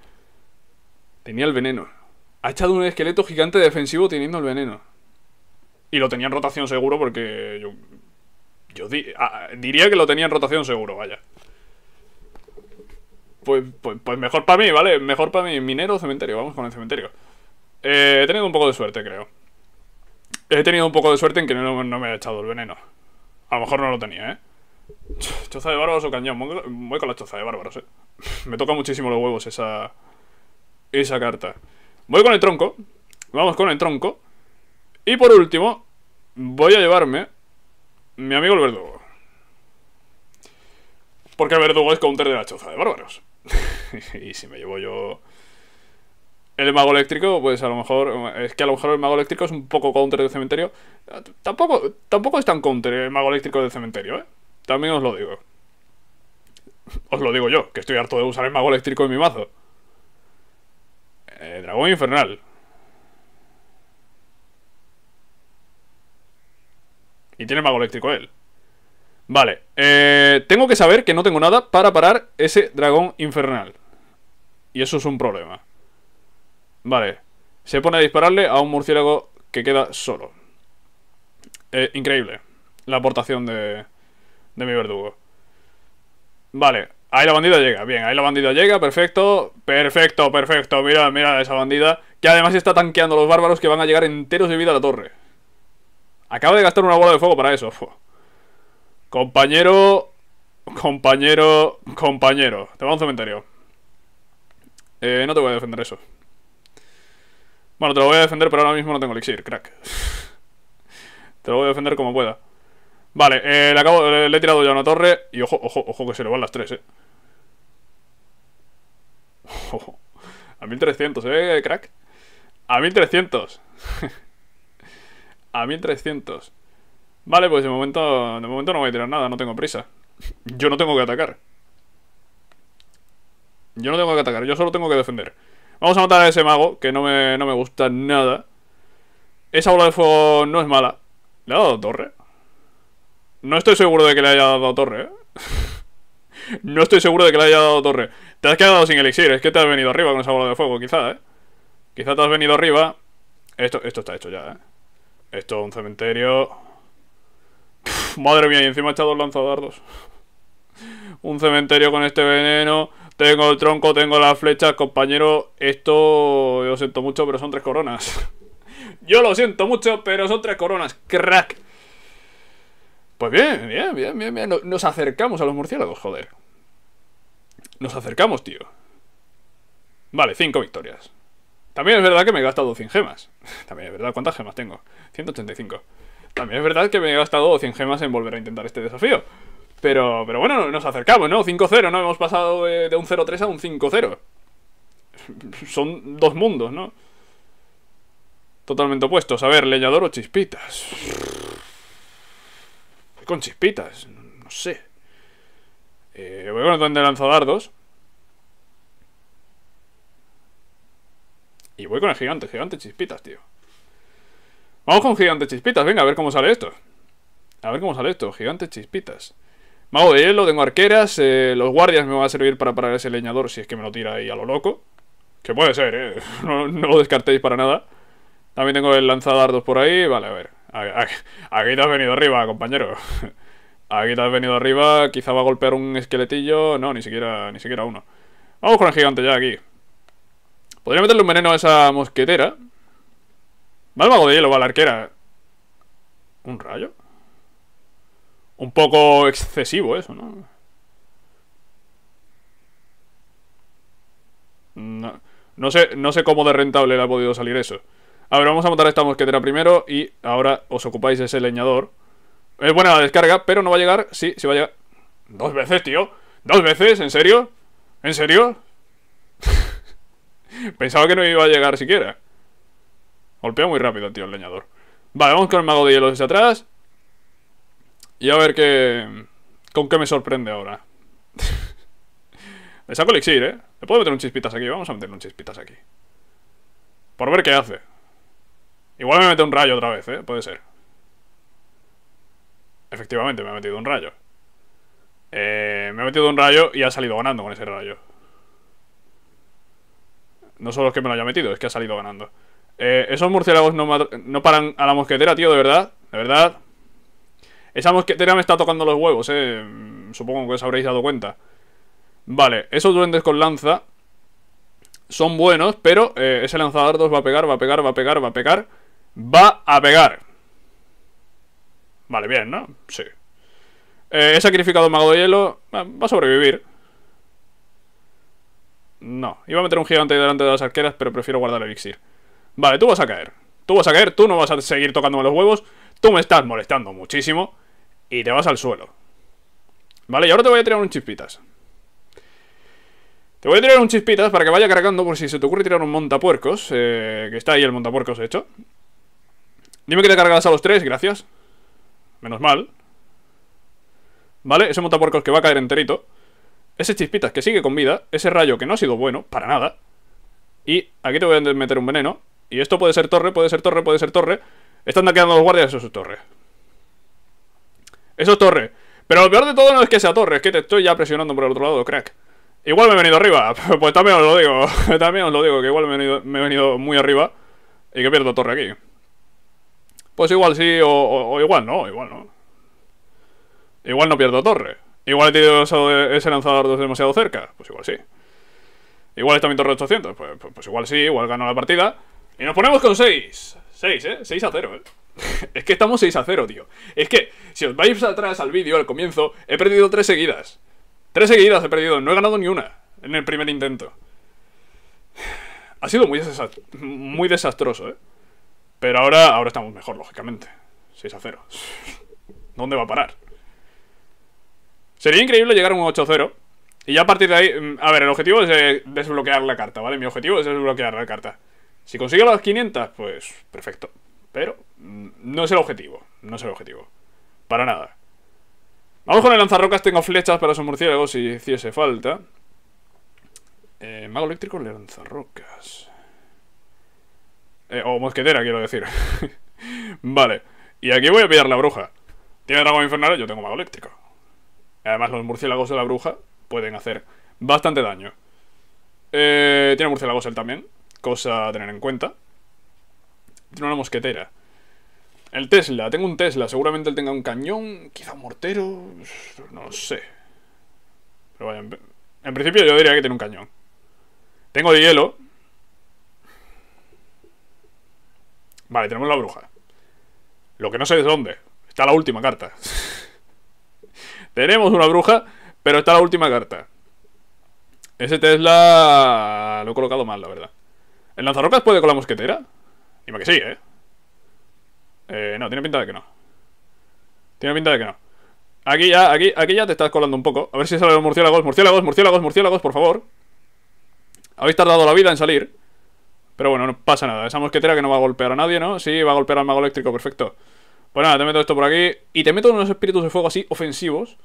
Speaker 1: Tenía el veneno. Ha echado un esqueleto gigante defensivo teniendo el veneno. Y lo tenía en rotación seguro porque yo, diría que lo tenía en rotación seguro, vaya. Pues, pues, pues, mejor para mí, ¿vale? Mejor para mí, minero o cementerio. Vamos con el cementerio. Eh, he tenido un poco de suerte, creo. He tenido un poco de suerte en que no, me ha echado el veneno. A lo mejor no lo tenía, ¿eh? Choza de bárbaros o cañón. Voy con la choza de bárbaros, eh. Me toca muchísimo los huevos esa. Esa carta. Voy con el tronco. Vamos con el tronco. Y por último, voy a llevarme. Mi amigo el verdugo. Porque el verdugo es counter de la choza de bárbaros. y si me llevo yo el mago eléctrico, pues a lo mejor. Es que a lo mejor el mago eléctrico es un poco counter del cementerio. Tampoco, tampoco es tan counter el mago eléctrico del cementerio, ¿eh? También os lo digo. Os lo digo yo, que estoy harto de usar el mago eléctrico en mi mazo. Eh, dragón infernal. Y tiene mago eléctrico él. Vale, eh, tengo que saber que no tengo nada para parar ese dragón infernal. Y eso es un problema. Vale, se pone a dispararle a un murciélago que queda solo. Eh, increíble la aportación de, de mi verdugo. Vale, ahí la bandida llega. Bien, ahí la bandida llega, perfecto. Perfecto, perfecto. Mira, mira esa bandida. Que además está tanqueando a los bárbaros que van a llegar enteros de vida a la torre. Acaba de gastar una bola de fuego para eso. Compañero, compañero, compañero. Te va a un cementerio. Eh, no te voy a defender eso. Bueno, te lo voy a defender, pero ahora mismo no tengo elixir, crack. te lo voy a defender como pueda. Vale, eh, le, he tirado ya una torre. Y ojo, ojo, ojo, que se le van las tres, eh. A 1300, eh, crack. A 1300. a 1300. Vale, pues de momento, de momento no voy a tirar nada, no tengo prisa. Yo no tengo que atacar. Yo no tengo que atacar, yo solo tengo que defender. Vamos a matar a ese mago, que no me, no me gusta nada. Esa bola de fuego no es mala. ¿Le ha dado torre? No estoy seguro de que le haya dado torre, ¿eh? no estoy seguro de que le haya dado torre. Te has quedado sin elixir, es que te has venido arriba con esa bola de fuego, quizá, ¿eh? Quizá te has venido arriba... Esto, esto está hecho ya, ¿eh? Esto es un cementerio madre mía, y encima he echado lanzadardos. Un cementerio con este veneno. Tengo el tronco, tengo las flechas, compañero. Esto lo siento mucho, pero son tres coronas. Yo lo siento mucho, pero son tres coronas. Crack. Pues bien, bien, bien, bien, bien. Nos acercamos a los murciélagos, joder. Nos acercamos, tío. Vale, cinco victorias. También es verdad que me he gastado 100 gemas. También es verdad, ¿cuántas gemas tengo? 185. También es verdad que me he gastado 100 gemas en volver a intentar este desafío. Pero, pero bueno, nos acercamos, ¿no? 5-0, ¿no? Hemos pasado eh, de, un 0-3 a un 5-0. Son dos mundos, ¿no? Totalmente opuestos. A ver, leñador o chispitas. Voy con chispitas. No sé. Eh, voy con el de lanzadardos. Y voy con el gigante, gigante chispitas, tío. Vamos con gigantes Chispitas, venga, a ver cómo sale esto. A ver cómo sale esto, gigantes Chispitas. Mago de hielo, tengo arqueras, eh, los guardias me van a servir para parar ese leñador si es que me lo tira ahí a lo loco. Que puede ser, eh, no, lo descartéis para nada. También tengo el lanzadardos por ahí, vale, a ver. Aquí te has venido arriba, compañero. Aquí te has venido arriba, quizá va a golpear un esqueletillo. No, ni siquiera, ni siquiera uno. Vamos con el gigante ya aquí. Podría meterle un veneno a esa mosquetera. Va de hielo, va la arquera. ¿Un rayo? Un poco excesivo eso, ¿no? No, sé, no sé cómo de rentable le ha podido salir eso. A ver, vamos a montar a esta mosquetera primero y ahora os ocupáis de ese leñador. Es buena la descarga, pero no va a llegar. Sí, sí va a llegar. Dos veces, tío. ¿Dos veces? ¿En serio? ¿En serio? Pensaba que no iba a llegar siquiera. Golpea muy rápido, tío, el leñador. Vale, vamos con el mago de hielo desde atrás. Y a ver qué... ¿Con qué me sorprende ahora? Le saco elixir, ¿eh? Le puedo meter un chispitas aquí. Vamos a meter un chispitas aquí. Por ver qué hace. Igual me mete un rayo otra vez, ¿eh? Puede ser. Efectivamente, me ha metido un rayo. Eh, me ha metido un rayo y ha salido ganando con ese rayo. No solo es que me lo haya metido, es que ha salido ganando. Eh, esos murciélagos no, paran a la mosquetera, tío, de verdad. De verdad. Esa mosquetera me está tocando los huevos, eh. Supongo que os habréis dado cuenta. Vale, esos duendes con lanza son buenos, pero eh, ese ese lanzadardos va a pegar, va a pegar, va a pegar, va a pegar. Va a pegar. Vale, bien, ¿no? Sí. Eh, he sacrificado mago de hielo. Va a sobrevivir. No, iba a meter un gigante delante de las arqueras, pero prefiero guardar el elixir. Vale, tú vas a caer. Tú vas a caer, tú no vas a seguir tocándome los huevos. Tú me estás molestando muchísimo. Y te vas al suelo. Vale, y ahora te voy a tirar un chispitas. Te voy a tirar un chispitas para que vaya cargando por si se te ocurre tirar un montapuercos. Eh, que está ahí el montapuercos hecho. Dime que te cargas a los tres, gracias. Menos mal. Vale, ese montapuercos que va a caer enterito. Ese chispitas que sigue con vida. Ese rayo que no ha sido bueno, para nada. Y aquí te voy a meter un veneno. Y esto puede ser torre, puede ser torre, puede ser torre. Están quedando los guardias, eso es torre. Eso es torre. Pero lo peor de todo no es que sea torre, es que te estoy ya presionando por el otro lado, crack. Igual me he venido arriba. Pues también os lo digo. también os lo digo, que igual me he venido, muy arriba. Y que pierdo torre aquí. Pues igual sí, o, igual no, igual no. Igual no pierdo torre. Igual he tirado ese lanzador demasiado cerca. Pues igual sí. Igual está mi torre 800. Pues, pues, pues igual sí, igual gano la partida. Y nos ponemos con 6. 6, ¿eh? 6 a 0, ¿eh? es que estamos 6 a 0, tío. Es que, si os vais atrás al vídeo, al comienzo, he perdido 3 seguidas. 3 seguidas he perdido, no he ganado ni una en el primer intento. Ha sido muy, desastroso, muy desastroso, ¿eh? Pero ahora, ahora estamos mejor, lógicamente. 6 a 0. ¿Dónde va a parar? Sería increíble llegar a un 8-0. a Y ya a partir de ahí... Mm, a ver, el objetivo es desbloquear la carta, ¿vale? Mi objetivo es desbloquear la carta. Si consigo las 500, pues perfecto. Pero mm, no es el objetivo, no es el objetivo. Para nada. Vamos con el lanzarrocas, tengo flechas para esos murciélagos si hiciese falta. Eh, mago eléctrico, lanzarrocas. Eh, o mosquetera, quiero decir. vale. Y aquí voy a pillar la bruja. ¿Tiene dragón infernal? Yo tengo mago eléctrico. Además, los murciélagos de la bruja pueden hacer bastante daño. Eh, tiene murciélagos él también cosa a tener en cuenta. Tiene una mosquetera. El Tesla, tengo un Tesla, seguramente él tenga un cañón, quizá un mortero, no sé. Pero vaya, en, en principio yo diría que tiene un cañón. Tengo de hielo. Vale, tenemos la bruja. Lo que no sé es dónde. Está la última carta. tenemos una bruja, pero está la última carta. Ese Tesla lo he colocado mal, la verdad. ¿El lanzarrocas puede con la mosquetera? Dime que sí, ¿eh? Eh, no, tiene pinta de que no Tiene pinta de que no Aquí ya, aquí, aquí ya te estás colando un poco A ver si sale los murciélagos, murciélagos, murciélagos, murciélagos, por favor Habéis tardado la vida en salir Pero bueno, no pasa nada Esa mosquetera que no va a golpear a nadie, ¿no? Sí, va a golpear al mago eléctrico, perfecto Pues nada, te meto esto por aquí Y te meto unos espíritus de fuego así ofensivos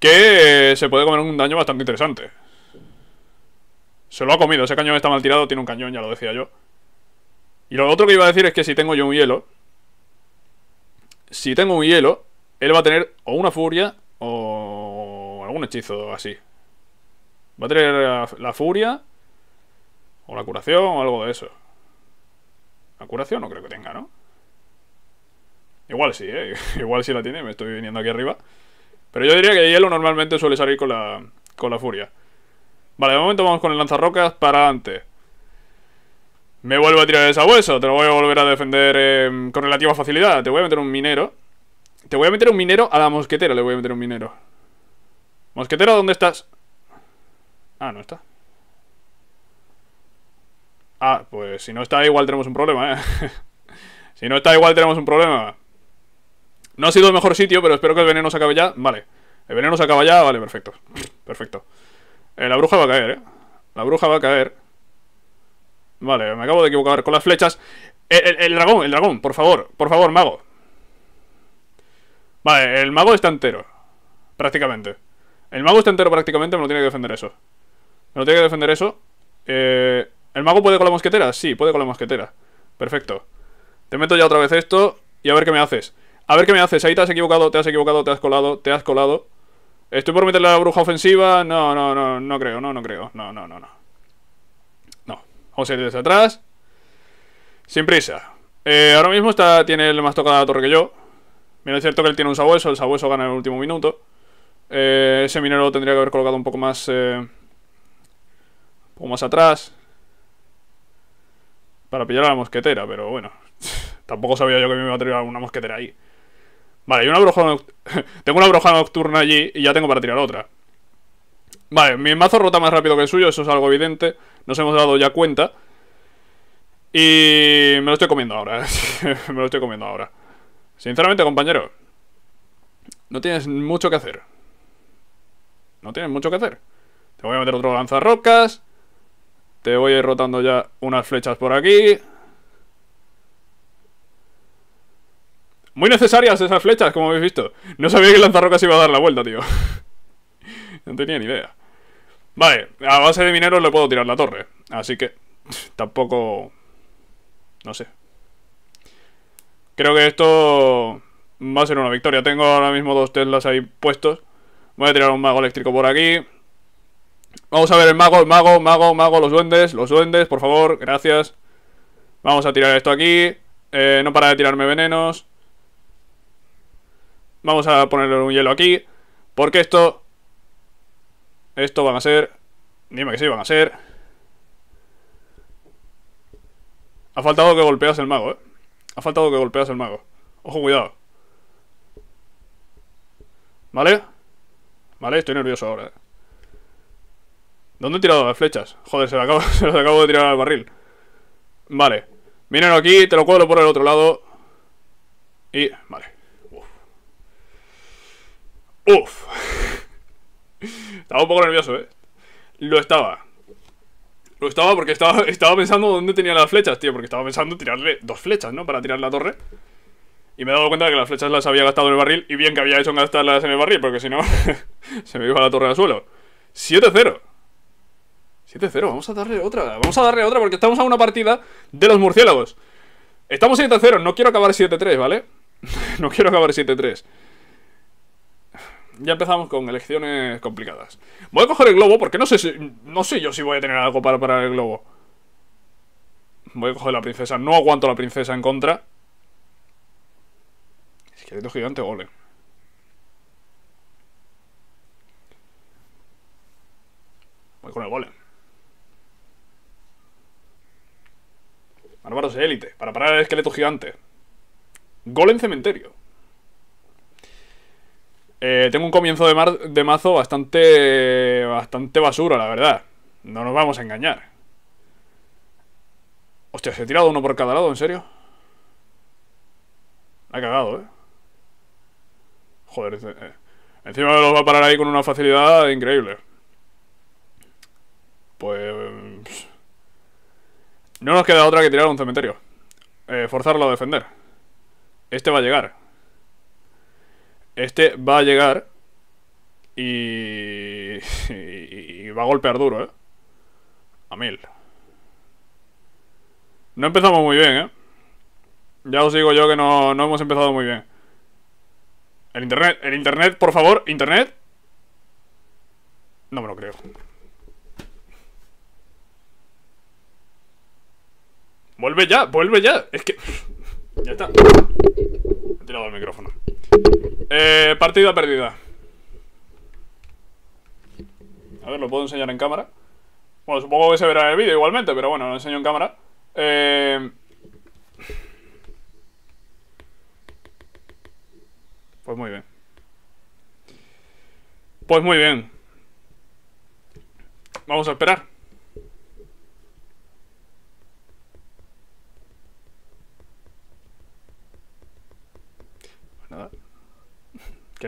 Speaker 1: Que se puede comer un daño bastante interesante se lo ha comido, ese cañón está mal tirado, tiene un cañón, ya lo decía yo. Y lo otro que iba a decir es que si tengo yo un hielo, si tengo un hielo, él va a tener o una furia o algún hechizo así. Va a tener la, furia o la curación o algo de eso. La curación no creo que tenga, ¿no? Igual sí, ¿eh? Igual sí la tiene, me estoy viniendo aquí arriba. Pero yo diría que hielo normalmente suele salir con la, con la furia. Vale, de momento vamos con el lanzarrocas para adelante. Me vuelvo a tirar esa hueso, te lo voy a volver a defender em, con relativa facilidad. Te voy a meter un minero. Te voy a meter un minero a la mosquetera, le voy a meter un minero. Mosquetera, ¿dónde estás? Ah, no está. Ah, pues si no está igual tenemos un problema, ¿eh? si no está igual tenemos un problema. No ha sido el mejor sitio, pero espero que el veneno se acabe ya. Vale. El veneno se acaba ya, vale, perfecto. Perfecto. Eh, la bruja va a caer, ¿eh? La bruja va a caer. Vale, me acabo de equivocar con las flechas. Eh, el, dragón, el dragón, por favor, por favor, mago. Vale, el mago está entero. Prácticamente. El mago está entero prácticamente, me lo tiene que defender eso. Me lo tiene que defender eso. Eh, ¿El mago puede con la mosquetera? Sí, puede con la mosquetera. Perfecto. Te meto ya otra vez esto y a ver qué me haces. A ver qué me haces. Ahí te has equivocado, te has equivocado, te has colado, te has colado. Estoy por a la bruja ofensiva. No, no, no, no creo, no, no creo. No, no, no, no. No. José desde atrás. Sin prisa. Eh, ahora mismo está, tiene el más tocada torre que yo. Mira, es cierto que él tiene un sabueso. El sabueso gana en el último minuto. Eh, ese minero tendría que haber colocado un poco más. Eh, un poco más atrás. Para pillar a la mosquetera, pero bueno. Tampoco sabía yo que me iba a tirar una mosquetera ahí. Vale, una bruja tengo una bruja nocturna allí y ya tengo para tirar otra. Vale, mi mazo rota más rápido que el suyo, eso es algo evidente. Nos hemos dado ya cuenta. Y me lo estoy comiendo ahora. Eh. me lo estoy comiendo ahora. Sinceramente, compañero. No tienes mucho que hacer. No tienes mucho que hacer. Te voy a meter otro lanzarrocas. Te voy a ir rotando ya unas flechas por aquí. Muy necesarias esas flechas, como habéis visto. No sabía que el lanzarrocas iba a dar la vuelta, tío. no tenía ni idea. Vale, a base de mineros le puedo tirar la torre. Así que tampoco... No sé. Creo que esto va a ser una victoria. Tengo ahora mismo dos Teslas ahí puestos. Voy a tirar un mago eléctrico por aquí. Vamos a ver el mago, el mago, mago, mago, los duendes, los duendes, por favor, gracias. Vamos a tirar esto aquí. Eh, no para de tirarme venenos. Vamos a ponerle un hielo aquí. Porque esto... Esto van a ser... Dime que sí, van a ser... Ha faltado que golpeas el mago, ¿eh? Ha faltado que golpeas el mago. Ojo, cuidado. ¿Vale? Vale, estoy nervioso ahora. Eh. ¿Dónde he tirado las flechas? Joder, se las acabo, de tirar al barril. Vale. Miren aquí, te lo cuadro por el otro lado. Y... Vale. Uf. Estaba un poco nervioso, ¿eh? Lo estaba. Lo estaba porque estaba, estaba pensando dónde tenía las flechas, tío. Porque estaba pensando tirarle dos flechas, ¿no? Para tirar la torre. Y me he dado cuenta de que las flechas las había gastado en el barril. Y bien que había hecho gastarlas en el barril, porque si no, se me iba la torre al suelo. 7-0. 7-0, vamos a darle otra. Vamos a darle otra porque estamos a una partida de los murciélagos. Estamos 7-0, no quiero acabar 7-3, ¿vale? no quiero acabar 7-3 ya empezamos con elecciones complicadas. Voy a coger el globo porque no sé si, no sé yo si voy a tener algo para parar el globo. Voy a coger la princesa. No aguanto la princesa en contra. Esqueleto gigante golem. Voy con el golem. Bárbaros élite. Para parar el esqueleto gigante. Golem cementerio. Eh, tengo un comienzo de, mazo bastante, bastante basura, la verdad. No nos vamos a engañar. Hostia, se ha tirado uno por cada lado, ¿en serio? Ha cagado, ¿eh? Joder, este, eh, encima los va a parar ahí con una facilidad increíble. Pues... No nos queda otra que tirar a un cementerio. Eh, forzarlo a defender. Este va a llegar. Este va a llegar y, va a golpear duro, ¿eh? A mil. No empezamos muy bien, ¿eh? Ya os digo yo que no, no hemos empezado muy bien. El internet, el internet, por favor, internet. No me lo creo. Vuelve ya, vuelve ya. Es que... ya está. He tirado el micrófono. Eh, partida perdida. A ver, lo puedo enseñar en cámara. Bueno, supongo que se verá en el vídeo igualmente, pero bueno, lo enseño en cámara. Eh, pues muy bien. Pues muy bien. Vamos a esperar.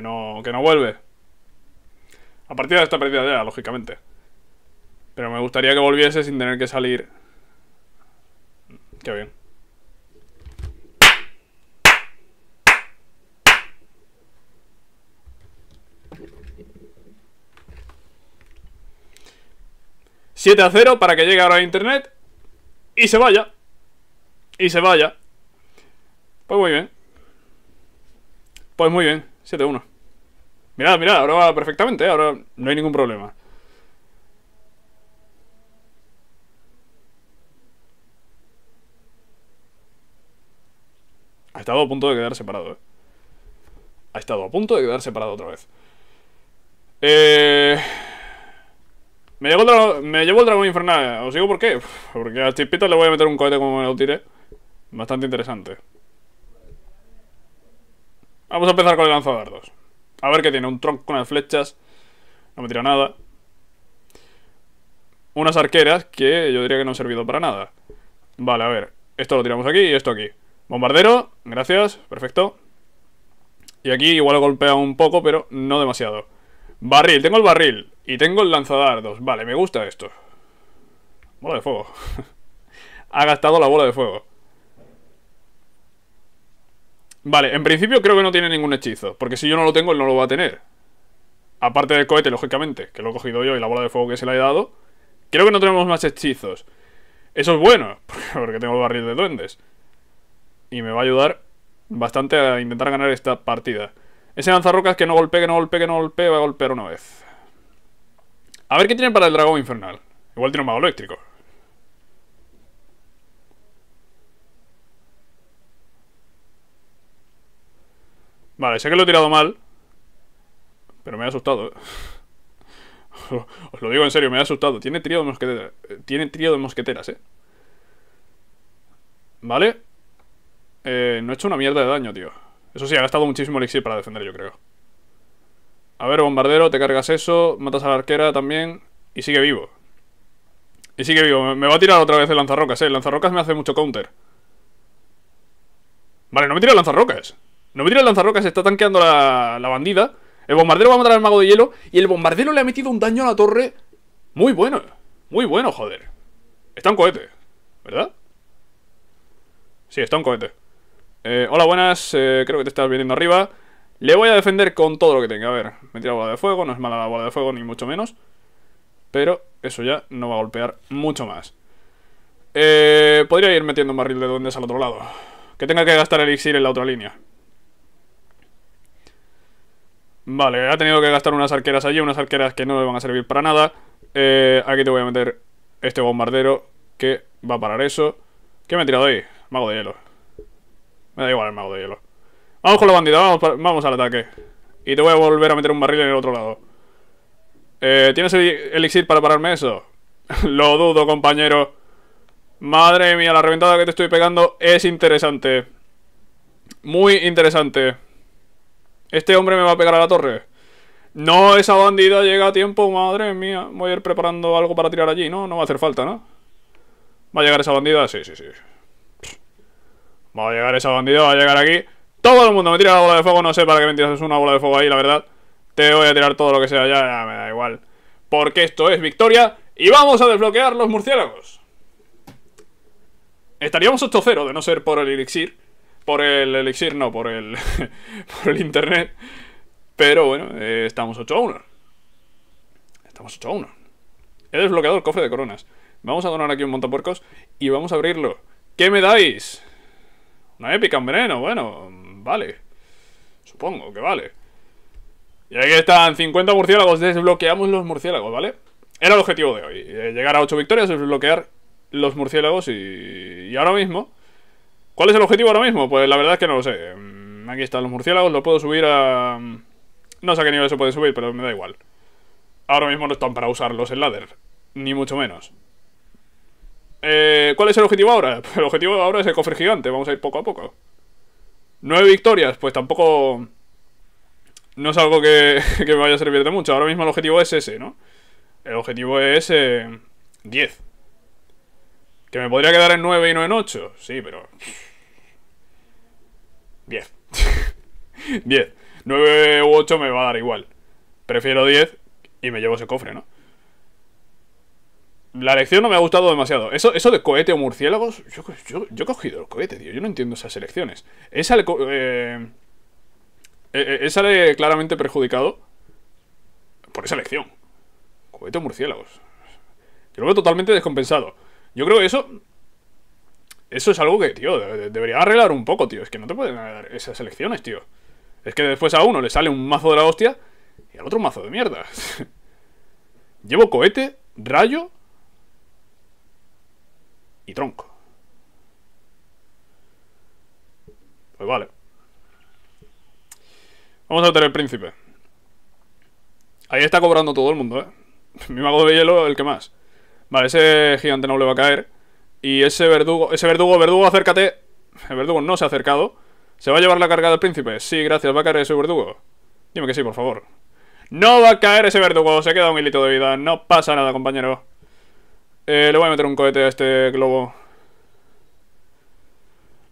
Speaker 1: que no, que no vuelve. A partir de esta partida ya, lógicamente. Pero me gustaría que volviese sin tener que salir. Qué bien. 7 a 0 para que llegue ahora a internet y se vaya. Y se vaya. Pues muy bien. Pues muy bien. 7-1. Mirad, mirad, ahora va perfectamente, ahora no hay ningún problema. Ha estado a punto de quedar separado, eh. Ha estado a punto de quedar separado otra vez. Eh... Me llevo, el dragón, infernal. ¿Os digo por qué? Porque al Chispito le voy a meter un cohete como me lo tiré. Bastante interesante. Vamos a empezar con el lanzadardos. A ver qué tiene. Un tronco con las flechas. No me tira nada. Unas arqueras que yo diría que no han servido para nada. Vale, a ver. Esto lo tiramos aquí y esto aquí. Bombardero, gracias, perfecto. Y aquí igual golpea un poco, pero no demasiado. Barril, tengo el barril. Y tengo el lanzadardos. Vale, me gusta esto. Bola de fuego. ha gastado la bola de fuego. Vale, en principio creo que no tiene ningún hechizo, porque si yo no lo tengo, él no lo va a tener. Aparte del cohete, lógicamente, que lo he cogido yo y la bola de fuego que se la he dado. Creo que no tenemos más hechizos. Eso es bueno, porque tengo el barril de duendes. Y me va a ayudar bastante a intentar ganar esta partida. Ese lanzarrocas que no golpee, que no golpee, que no golpee, va a golpear una vez. A ver qué tiene para el dragón infernal. Igual tiene un mago eléctrico. Vale, sé que lo he tirado mal. Pero me ha asustado, ¿eh? Os lo digo en serio, me ha asustado. Tiene trío de mosqueteras. Tiene trío de mosqueteras, eh. Vale. Eh, no he hecho una mierda de daño, tío. Eso sí, ha gastado muchísimo elixir para defender, yo creo. A ver, bombardero, te cargas eso. Matas a la arquera también. Y sigue vivo. Y sigue vivo. Me va a tirar otra vez el lanzarrocas, eh. El lanzarrocas me hace mucho counter. Vale, no me tira el lanzarrocas. No me tira el lanzarrocas, está tanqueando la, bandida. El bombardero va a matar al mago de hielo. Y el bombardero le ha metido un daño a la torre. Muy bueno. Muy bueno, joder. Está un cohete, ¿verdad? Sí, está un cohete. Eh, hola, buenas. Eh, creo que te estás viniendo arriba. Le voy a defender con todo lo que tenga. A ver, me la bola de fuego. No es mala la bola de fuego, ni mucho menos. Pero eso ya no va a golpear mucho más. Eh, podría ir metiendo un barril de duendes al otro lado. Que tenga que gastar elixir en la otra línea. Vale, ha tenido que gastar unas arqueras allí, unas arqueras que no le van a servir para nada. Eh, aquí te voy a meter este bombardero que va a parar eso. ¿Qué me ha tirado ahí? Mago de hielo. Me da igual el mago de hielo. Vamos con la bandida, vamos, vamos al ataque. Y te voy a volver a meter un barril en el otro lado. Eh, ¿Tienes el elixir para pararme eso? Lo dudo, compañero. Madre mía, la reventada que te estoy pegando es interesante. Muy interesante. Este hombre me va a pegar a la torre. No, esa bandida llega a tiempo, madre mía. Voy a ir preparando algo para tirar allí, ¿no? No va a hacer falta, ¿no? ¿Va a llegar esa bandida? Sí, sí, sí. Va a llegar esa bandida, va a llegar aquí. Todo el mundo me tira la bola de fuego. No sé para qué me es una bola de fuego ahí, la verdad. Te voy a tirar todo lo que sea, ya, ya me da igual. Porque esto es victoria. Y vamos a desbloquear los murciélagos. Estaríamos 8-0 de no ser por el elixir por el elixir, no, por el, por el internet. Pero bueno, eh, estamos 8 a 1. Estamos 8 a 1. He desbloqueado el cofre de coronas. Vamos a donar aquí un montapuercos y vamos a abrirlo. ¿Qué me dais? Una épica en veneno, bueno, vale. Supongo que vale. Y aquí están 50 murciélagos, desbloqueamos los murciélagos, ¿vale? Era el objetivo de hoy, eh, llegar a 8 victorias, desbloquear los murciélagos y, y ahora mismo ¿Cuál es el objetivo ahora mismo? Pues la verdad es que no lo sé. Mm, aquí están los murciélagos, lo puedo subir a... Mm, no sé a qué nivel se puede subir, pero me da igual. Ahora mismo no están para usarlos en ladder, ni mucho menos. Eh, ¿Cuál es el objetivo ahora? El objetivo ahora es el cofre gigante, vamos a ir poco a poco. Nueve victorias, pues tampoco... No es algo que, me vaya a servir de mucho. Ahora mismo el objetivo es ese, ¿no? El objetivo es... 10. Eh, ¿Que me podría quedar en 9 y no en 8? Sí, pero... 10. 9 u 8 me va a dar igual. Prefiero 10 y me llevo ese cofre, ¿no? La elección no me ha gustado demasiado. Eso, eso de cohete o murciélagos, yo, he cogido el cohete, tío. Yo no entiendo esas elecciones. Esa le, eh, eh, sale claramente perjudicado por esa elección. Cohete o murciélagos. Yo lo veo totalmente descompensado. Yo creo que eso eso es algo que, tío, debería arreglar un poco, tío. Es que no te pueden dar esas elecciones, tío. Es que después a uno le sale un mazo de la hostia y al otro un mazo de mierda. Llevo cohete, rayo y tronco. Pues vale. Vamos a tener el príncipe. Ahí está cobrando todo el mundo, ¿eh? Mi mago de hielo, el que más. Vale, ese gigante no le va a caer. Y ese verdugo, ese verdugo, verdugo, acércate. El verdugo no se ha acercado. ¿Se va a llevar la carga del príncipe? Sí, gracias, va a caer ese verdugo. Dime que sí, por favor. No va a caer ese verdugo, se queda un hilito de vida. No pasa nada, compañero. Eh, le voy a meter un cohete a este globo.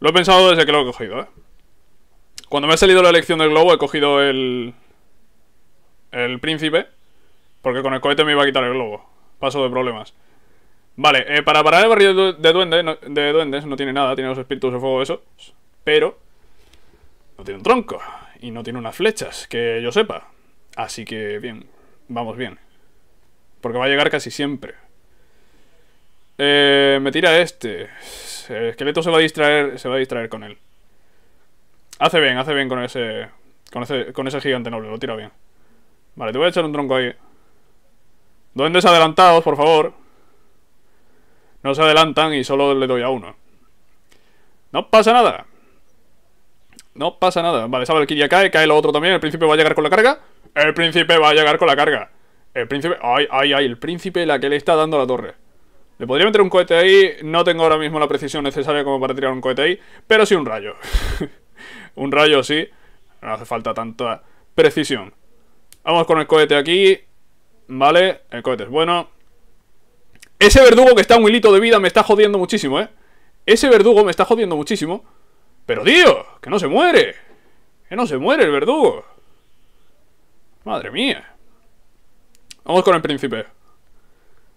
Speaker 1: Lo he pensado desde que lo he cogido, ¿eh? Cuando me ha salido la elección del globo, he cogido el... El príncipe. Porque con el cohete me iba a quitar el globo. Paso de problemas. Vale, eh, para parar el barrio de, duende, de duendes no tiene nada, tiene los espíritus de fuego, eso. Pero no tiene un tronco y no tiene unas flechas, que yo sepa. Así que bien, vamos bien. Porque va a llegar casi siempre. Eh, me tira este. El esqueleto se va a distraer, se va a distraer con él. Hace bien, hace bien con ese, con ese, con ese gigante noble, lo tira bien. Vale, te voy a echar un tronco ahí. Duendes adelantados, por favor. No se adelantan y solo le doy a uno. No pasa nada. No pasa nada. Vale, esa ya cae, cae lo otro también. El príncipe va a llegar con la carga. El príncipe va a llegar con la carga. El príncipe... Ay, ay, ay. El príncipe la que le está dando la torre. Le podría meter un cohete ahí. No tengo ahora mismo la precisión necesaria como para tirar un cohete ahí. Pero sí un rayo. un rayo sí. No hace falta tanta precisión. Vamos con el cohete aquí. Vale. El cohete es bueno. Ese verdugo que está un hilito de vida me está jodiendo muchísimo, ¿eh? Ese verdugo me está jodiendo muchísimo. Pero, dios, que no se muere. Que no se muere el verdugo. Madre mía. Vamos con el príncipe.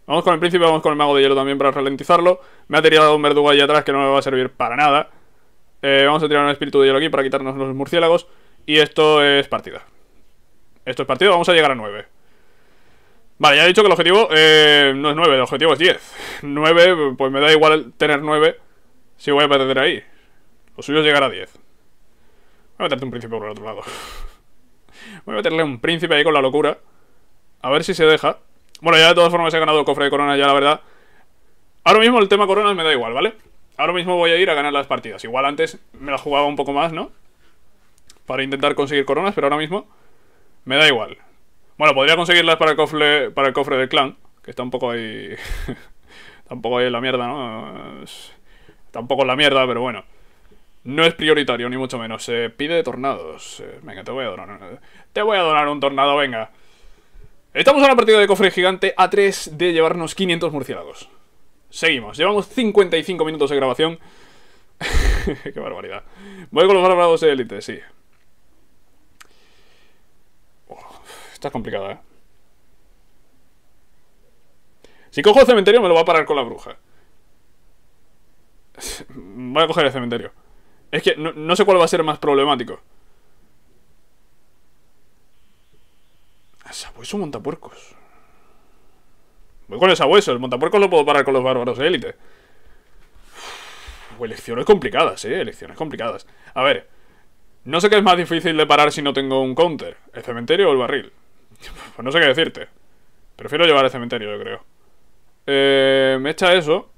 Speaker 1: Vamos con el príncipe, vamos con el mago de hielo también para ralentizarlo. Me ha tirado un verdugo ahí atrás que no me va a servir para nada. Eh, vamos a tirar un espíritu de hielo aquí para quitarnos los murciélagos. Y esto es partida. Esto es partida, vamos a llegar a nueve Vale, ya he dicho que el objetivo eh, no es 9, el objetivo es 10. 9, pues me da igual tener 9 si voy a perder ahí. Lo suyo es llegar a 10. Voy a meterte un príncipe por el otro lado. Voy a meterle un príncipe ahí con la locura. A ver si se deja. Bueno, ya de todas formas he ganado el cofre de corona, ya la verdad. Ahora mismo el tema coronas me da igual, ¿vale? Ahora mismo voy a ir a ganar las partidas. Igual antes me la jugaba un poco más, ¿no? Para intentar conseguir coronas, pero ahora mismo me da igual. Bueno, podría conseguirlas para el cofre, para el cofre del clan, que está un poco ahí... tampoco ahí en la mierda, ¿no? Tampoco en la mierda, pero bueno. No es prioritario, ni mucho menos. Se pide tornados. Eh, venga, te voy a donar. Te voy a donar un tornado, venga. Estamos en la partida de cofre gigante a 3 de llevarnos 500 murciélagos. Seguimos. Llevamos 55 minutos de grabación. Qué barbaridad. Voy con los bárbaros de élite, sí. Está complicado, ¿eh? Si cojo el cementerio me lo va a parar con la bruja. Voy a coger el cementerio. Es que no, sé cuál va a ser más problemático. Sabueso montapuercos. Voy con el sabueso. El montapuercos lo puedo parar con los bárbaros de élite. O elecciones complicadas, eh. Elecciones complicadas. A ver. No sé qué es más difícil de parar si no tengo un counter. ¿El cementerio o el barril? Pues no sé qué decirte. Prefiero llevar el cementerio, yo creo. Eh, me echa eso.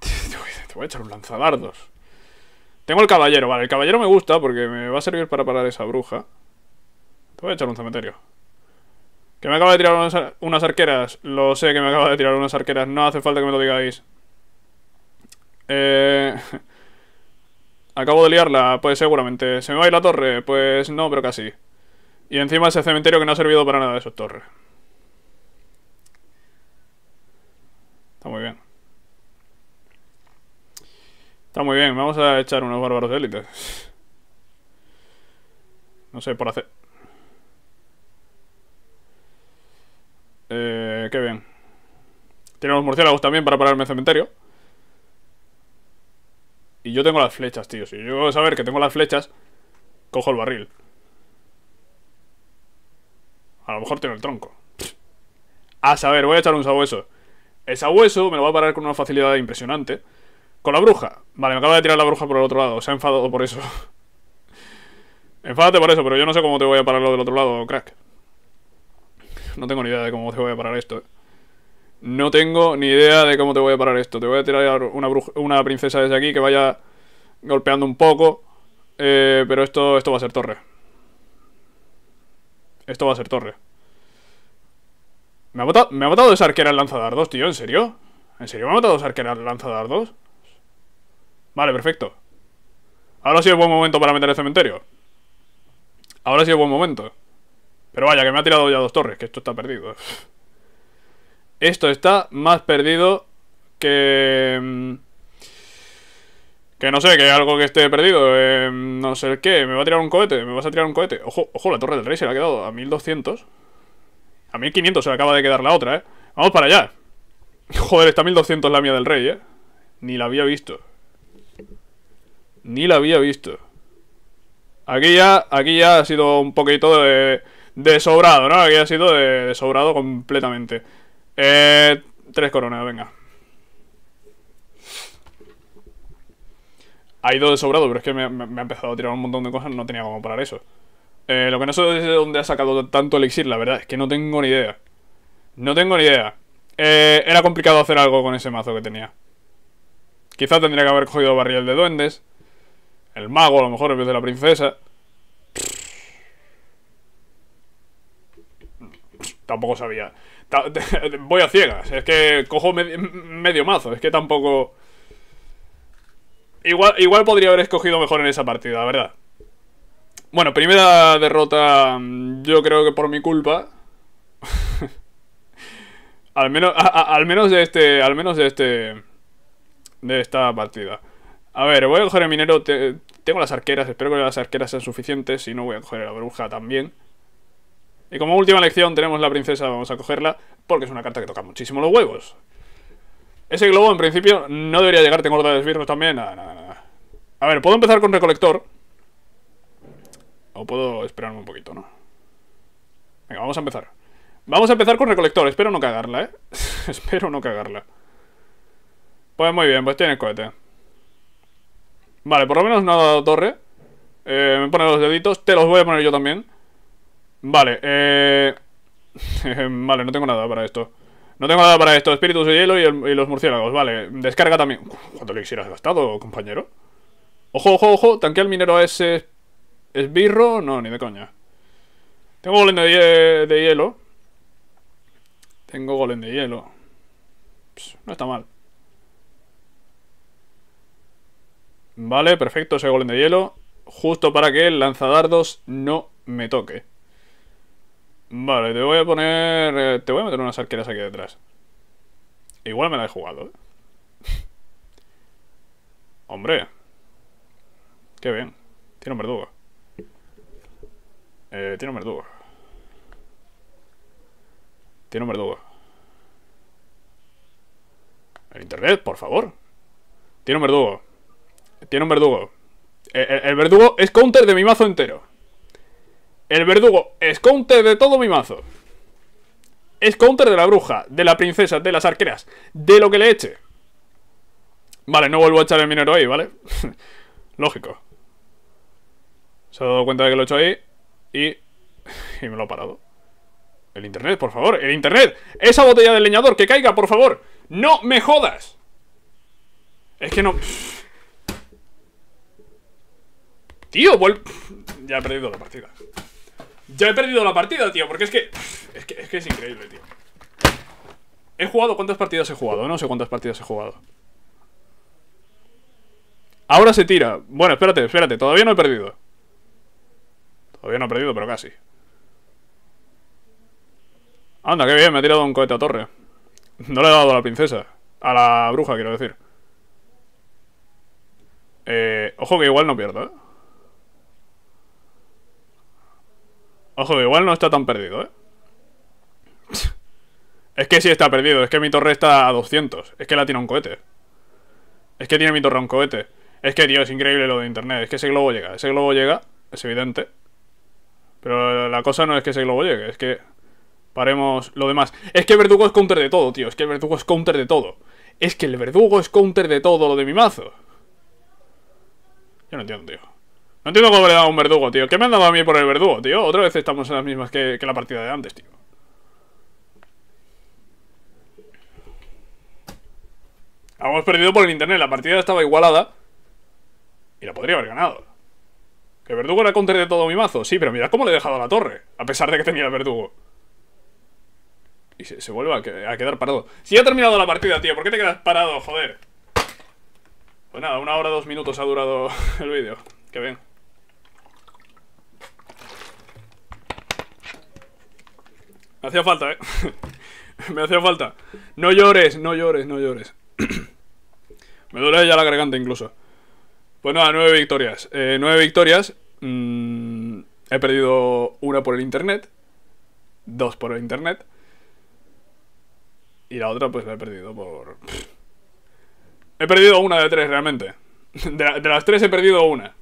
Speaker 1: Te voy a echar un lanzadardos. Tengo el caballero. Vale, el caballero me gusta porque me va a servir para parar esa bruja. Te voy a echar un cementerio. Que me acaba de tirar unas, unas arqueras. Lo sé que me acaba de tirar unas arqueras. No hace falta que me lo digáis. Eh... Acabo de liarla. Pues seguramente. ¿Se me va a ir la torre? Pues no, pero casi. Y encima ese cementerio que no ha servido para nada de su torres. Está muy bien. Está muy bien, vamos a echar unos bárbaros de élite. No sé, por hacer... Eh, qué bien. Tenemos murciélagos también para pararme el cementerio. Y yo tengo las flechas, tío. Si yo voy a saber que tengo las flechas, cojo el barril. A lo mejor tengo el tronco. A ah, saber, voy a echar un sabueso. El sabueso me lo va a parar con una facilidad impresionante. Con la bruja. Vale, me acaba de tirar la bruja por el otro lado. Se ha enfadado por eso. Enfádate por eso, pero yo no sé cómo te voy a parar lo del otro lado, crack. No tengo ni idea de cómo te voy a parar esto. Eh. No tengo ni idea de cómo te voy a parar esto. Te voy a tirar una, una princesa desde aquí que vaya golpeando un poco. Eh, pero esto, esto va a ser torre. Esto va a ser torre. Me ha matado, me ha esa arquera lanzador lanzadardos, tío. ¿En serio? ¿En serio me ha matado esa arquera lanzador lanzadardos? Vale, perfecto. Ahora sí es buen momento para meter el cementerio. Ahora sí es buen momento. Pero vaya, que me ha tirado ya dos torres, que esto está perdido. Esto está más perdido que... Mm, que no sé, que algo que esté perdido, eh, no sé qué, me va a tirar un cohete, me vas a tirar un cohete. Ojo, ojo, la torre del rey se le ha quedado a 1200. A 1500 se acaba de quedar la otra, ¿eh? Vamos para allá. Joder, está 1200 la mía del rey, ¿eh? Ni la había visto. Ni la había visto. Aquí ya, aquí ya ha sido un poquito de, de sobrado, ¿no? Aquí ha sido de, de sobrado completamente. Eh, tres coronas, venga. ha ido de sobrado, pero es que me, ha empezado a tirar un montón de cosas, no tenía cómo parar eso. Eh, lo que no sé es de dónde ha sacado tanto elixir, la verdad, es que no tengo ni idea. No tengo ni idea. Eh, era complicado hacer algo con ese mazo que tenía. Quizá tendría que haber cogido barril de duendes. El mago, a lo mejor, en vez de la princesa. Tampoco sabía. Voy a ciegas. Es que cojo medio mazo. Es que tampoco... Igual, podría haber escogido mejor en esa partida, la verdad. Bueno, primera derrota, mm, yo creo que por mi culpa. al menos, al menos de este, al menos de este, de esta partida. A ver, voy a coger el minero. tengo las arqueras, espero que las arqueras sean suficientes. Si no, voy a coger la bruja también. Y como última lección tenemos la princesa, vamos a cogerla, porque es una carta que toca muchísimo los huevos. Ese globo, en principio, no debería llegar. Tengo horda de esbirros también. Nada, nada, nada. A ver, puedo empezar con recolector. O puedo esperarme un poquito, ¿no? Venga, vamos a empezar. Vamos a empezar con recolector. Espero no cagarla, ¿eh? Espero no cagarla. Pues muy bien, pues tiene cohete. Vale, por lo menos no ha torre. Eh, me pone los deditos. Te los voy a poner yo también. Vale, eh... vale, no tengo nada para esto. No tengo nada para esto. Espíritus de hielo y, los murciélagos. Vale, descarga también. ¿Cuánto le quisieras gastado, compañero? Ojo, ojo, ojo. Tanque el minero a ese... ¿Esbirro? No, ni de coña. Tengo golem de, hielo. Tengo golem de hielo. no está mal. Vale, perfecto ese golem de hielo. Justo para que el lanzadardos no me toque. Vale, te voy a poner... Eh, te voy a meter unas arqueras aquí detrás. Igual me la he jugado, ¿eh? Hombre. Qué bien. Tiene un verdugo. Eh, tiene un verdugo. Tiene un verdugo. El internet, por favor. Tiene un verdugo. Tiene un verdugo. Eh, el verdugo es counter de mi mazo entero. El verdugo es counter de todo mi mazo. Es counter de la bruja, de la princesa, de las arqueras, de lo que le eche. Vale, no vuelvo a echar el minero ahí, ¿vale? Lógico. Se ha dado cuenta de que lo he hecho ahí y... y me lo ha parado. El internet, por favor, el internet. Esa botella del leñador, que caiga, por favor. No me jodas. Es que no... Tío, vuelve... Ya he perdido la partida. Ya he perdido la partida, tío, porque es que, es que... Es increíble, tío. He jugado... ¿Cuántas partidas he jugado? No sé cuántas partidas he jugado. Ahora se tira. Bueno, espérate, espérate. Todavía no he perdido. Todavía no he perdido, pero casi. Anda, qué bien, me ha tirado un cohete a torre. No le he dado a la princesa. A la bruja, quiero decir. Eh, ojo que igual no pierdo, ¿eh? Ojo, igual no está tan perdido, ¿eh? es que sí está perdido. Es que mi torre está a 200. Es que la tiene un cohete. Es que tiene mi torre un cohete. Es que, tío, es increíble lo de internet. Es que ese globo llega. Ese globo llega, es evidente. Pero la cosa no es que ese globo llegue. Es que... Paremos lo demás. Es que el verdugo es counter de todo, tío. Es que el verdugo es counter de todo. Es que el verdugo es counter de todo lo de mi mazo. Yo no entiendo, tío. No entiendo cómo le he dado un verdugo, tío. ¿Qué me han dado a mí por el verdugo, tío? Otra vez estamos en las mismas que, la partida de antes, tío. Habíamos perdido por el internet. La partida estaba igualada. Y la podría haber ganado. ¿Que el verdugo era contra de todo mi mazo? Sí, pero mirad cómo le he dejado a la torre. A pesar de que tenía el verdugo. Y se, se vuelve a, quedar parado. Si ya ha terminado la partida, tío. ¿Por qué te quedas parado, joder? Pues nada, una hora, dos minutos ha durado el vídeo. Que bien Me hacía falta, ¿eh? me hacía falta. No llores, no llores, no llores. me duele ya la garganta incluso. Pues nada, nueve victorias. Eh, nueve victorias. Mm, he perdido una por el internet. Dos por el internet. Y la otra pues la he perdido por... He perdido una de tres realmente. De, las tres he perdido una.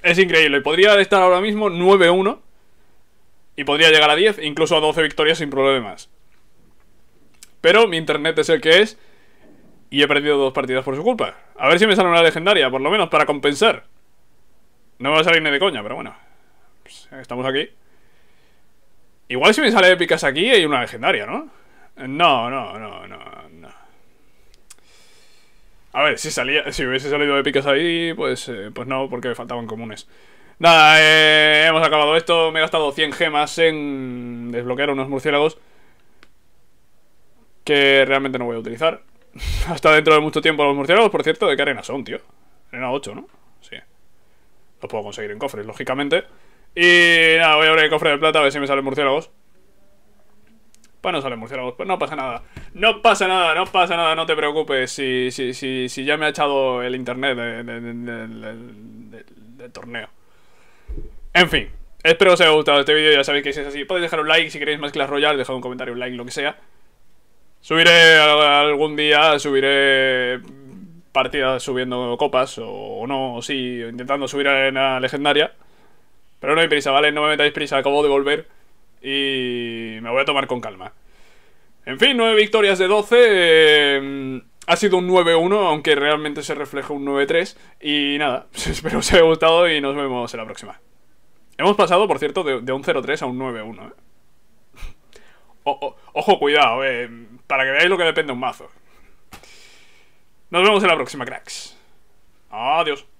Speaker 1: Es increíble. Podría estar ahora mismo 9-1 y podría llegar a 10, incluso a 12 victorias sin problemas. Pero mi internet es el que es. Y he perdido dos partidas por su culpa. A ver si me sale una legendaria, por lo menos, para compensar. No me va a salir ni de coña, pero bueno. Pues, estamos aquí. Igual si me sale épicas aquí hay una legendaria, ¿no? No, no, no, no, no. A ver, si, salía, si hubiese salido épicas ahí, pues, eh, pues no, porque me faltaban comunes. Nada, eh, hemos acabado esto. Me he gastado 100 gemas en desbloquear unos murciélagos que realmente no voy a utilizar. Hasta dentro de mucho tiempo los murciélagos, por cierto, ¿de qué arena son, tío? Arena 8, ¿no? Sí. Los puedo conseguir en cofres, lógicamente. Y nada, voy a abrir el cofre de plata a ver si me salen murciélagos. Pues no salen murciélagos, pues no pasa nada. No pasa nada, no pasa nada, no te preocupes. Si, si, si, si ya me ha echado el internet del torneo. En fin, espero os haya gustado este vídeo, ya sabéis que si es así, podéis dejar un like, si queréis más Clash Royale, dejad un comentario, un like, lo que sea. Subiré algún día, subiré partidas subiendo copas, o no, o sí, intentando subir la legendaria. Pero no hay prisa, ¿vale? No me metáis prisa, acabo de volver y me voy a tomar con calma. En fin, 9 victorias de 12. Eh, ha sido un 9-1, aunque realmente se refleja un 9-3. Y nada, espero os haya gustado y nos vemos en la próxima. Hemos pasado, por cierto, de, un 0-3 a un 9-1. ¿eh? ojo, cuidado, eh, para que veáis lo que depende un mazo. Nos vemos en la próxima, cracks. Adiós.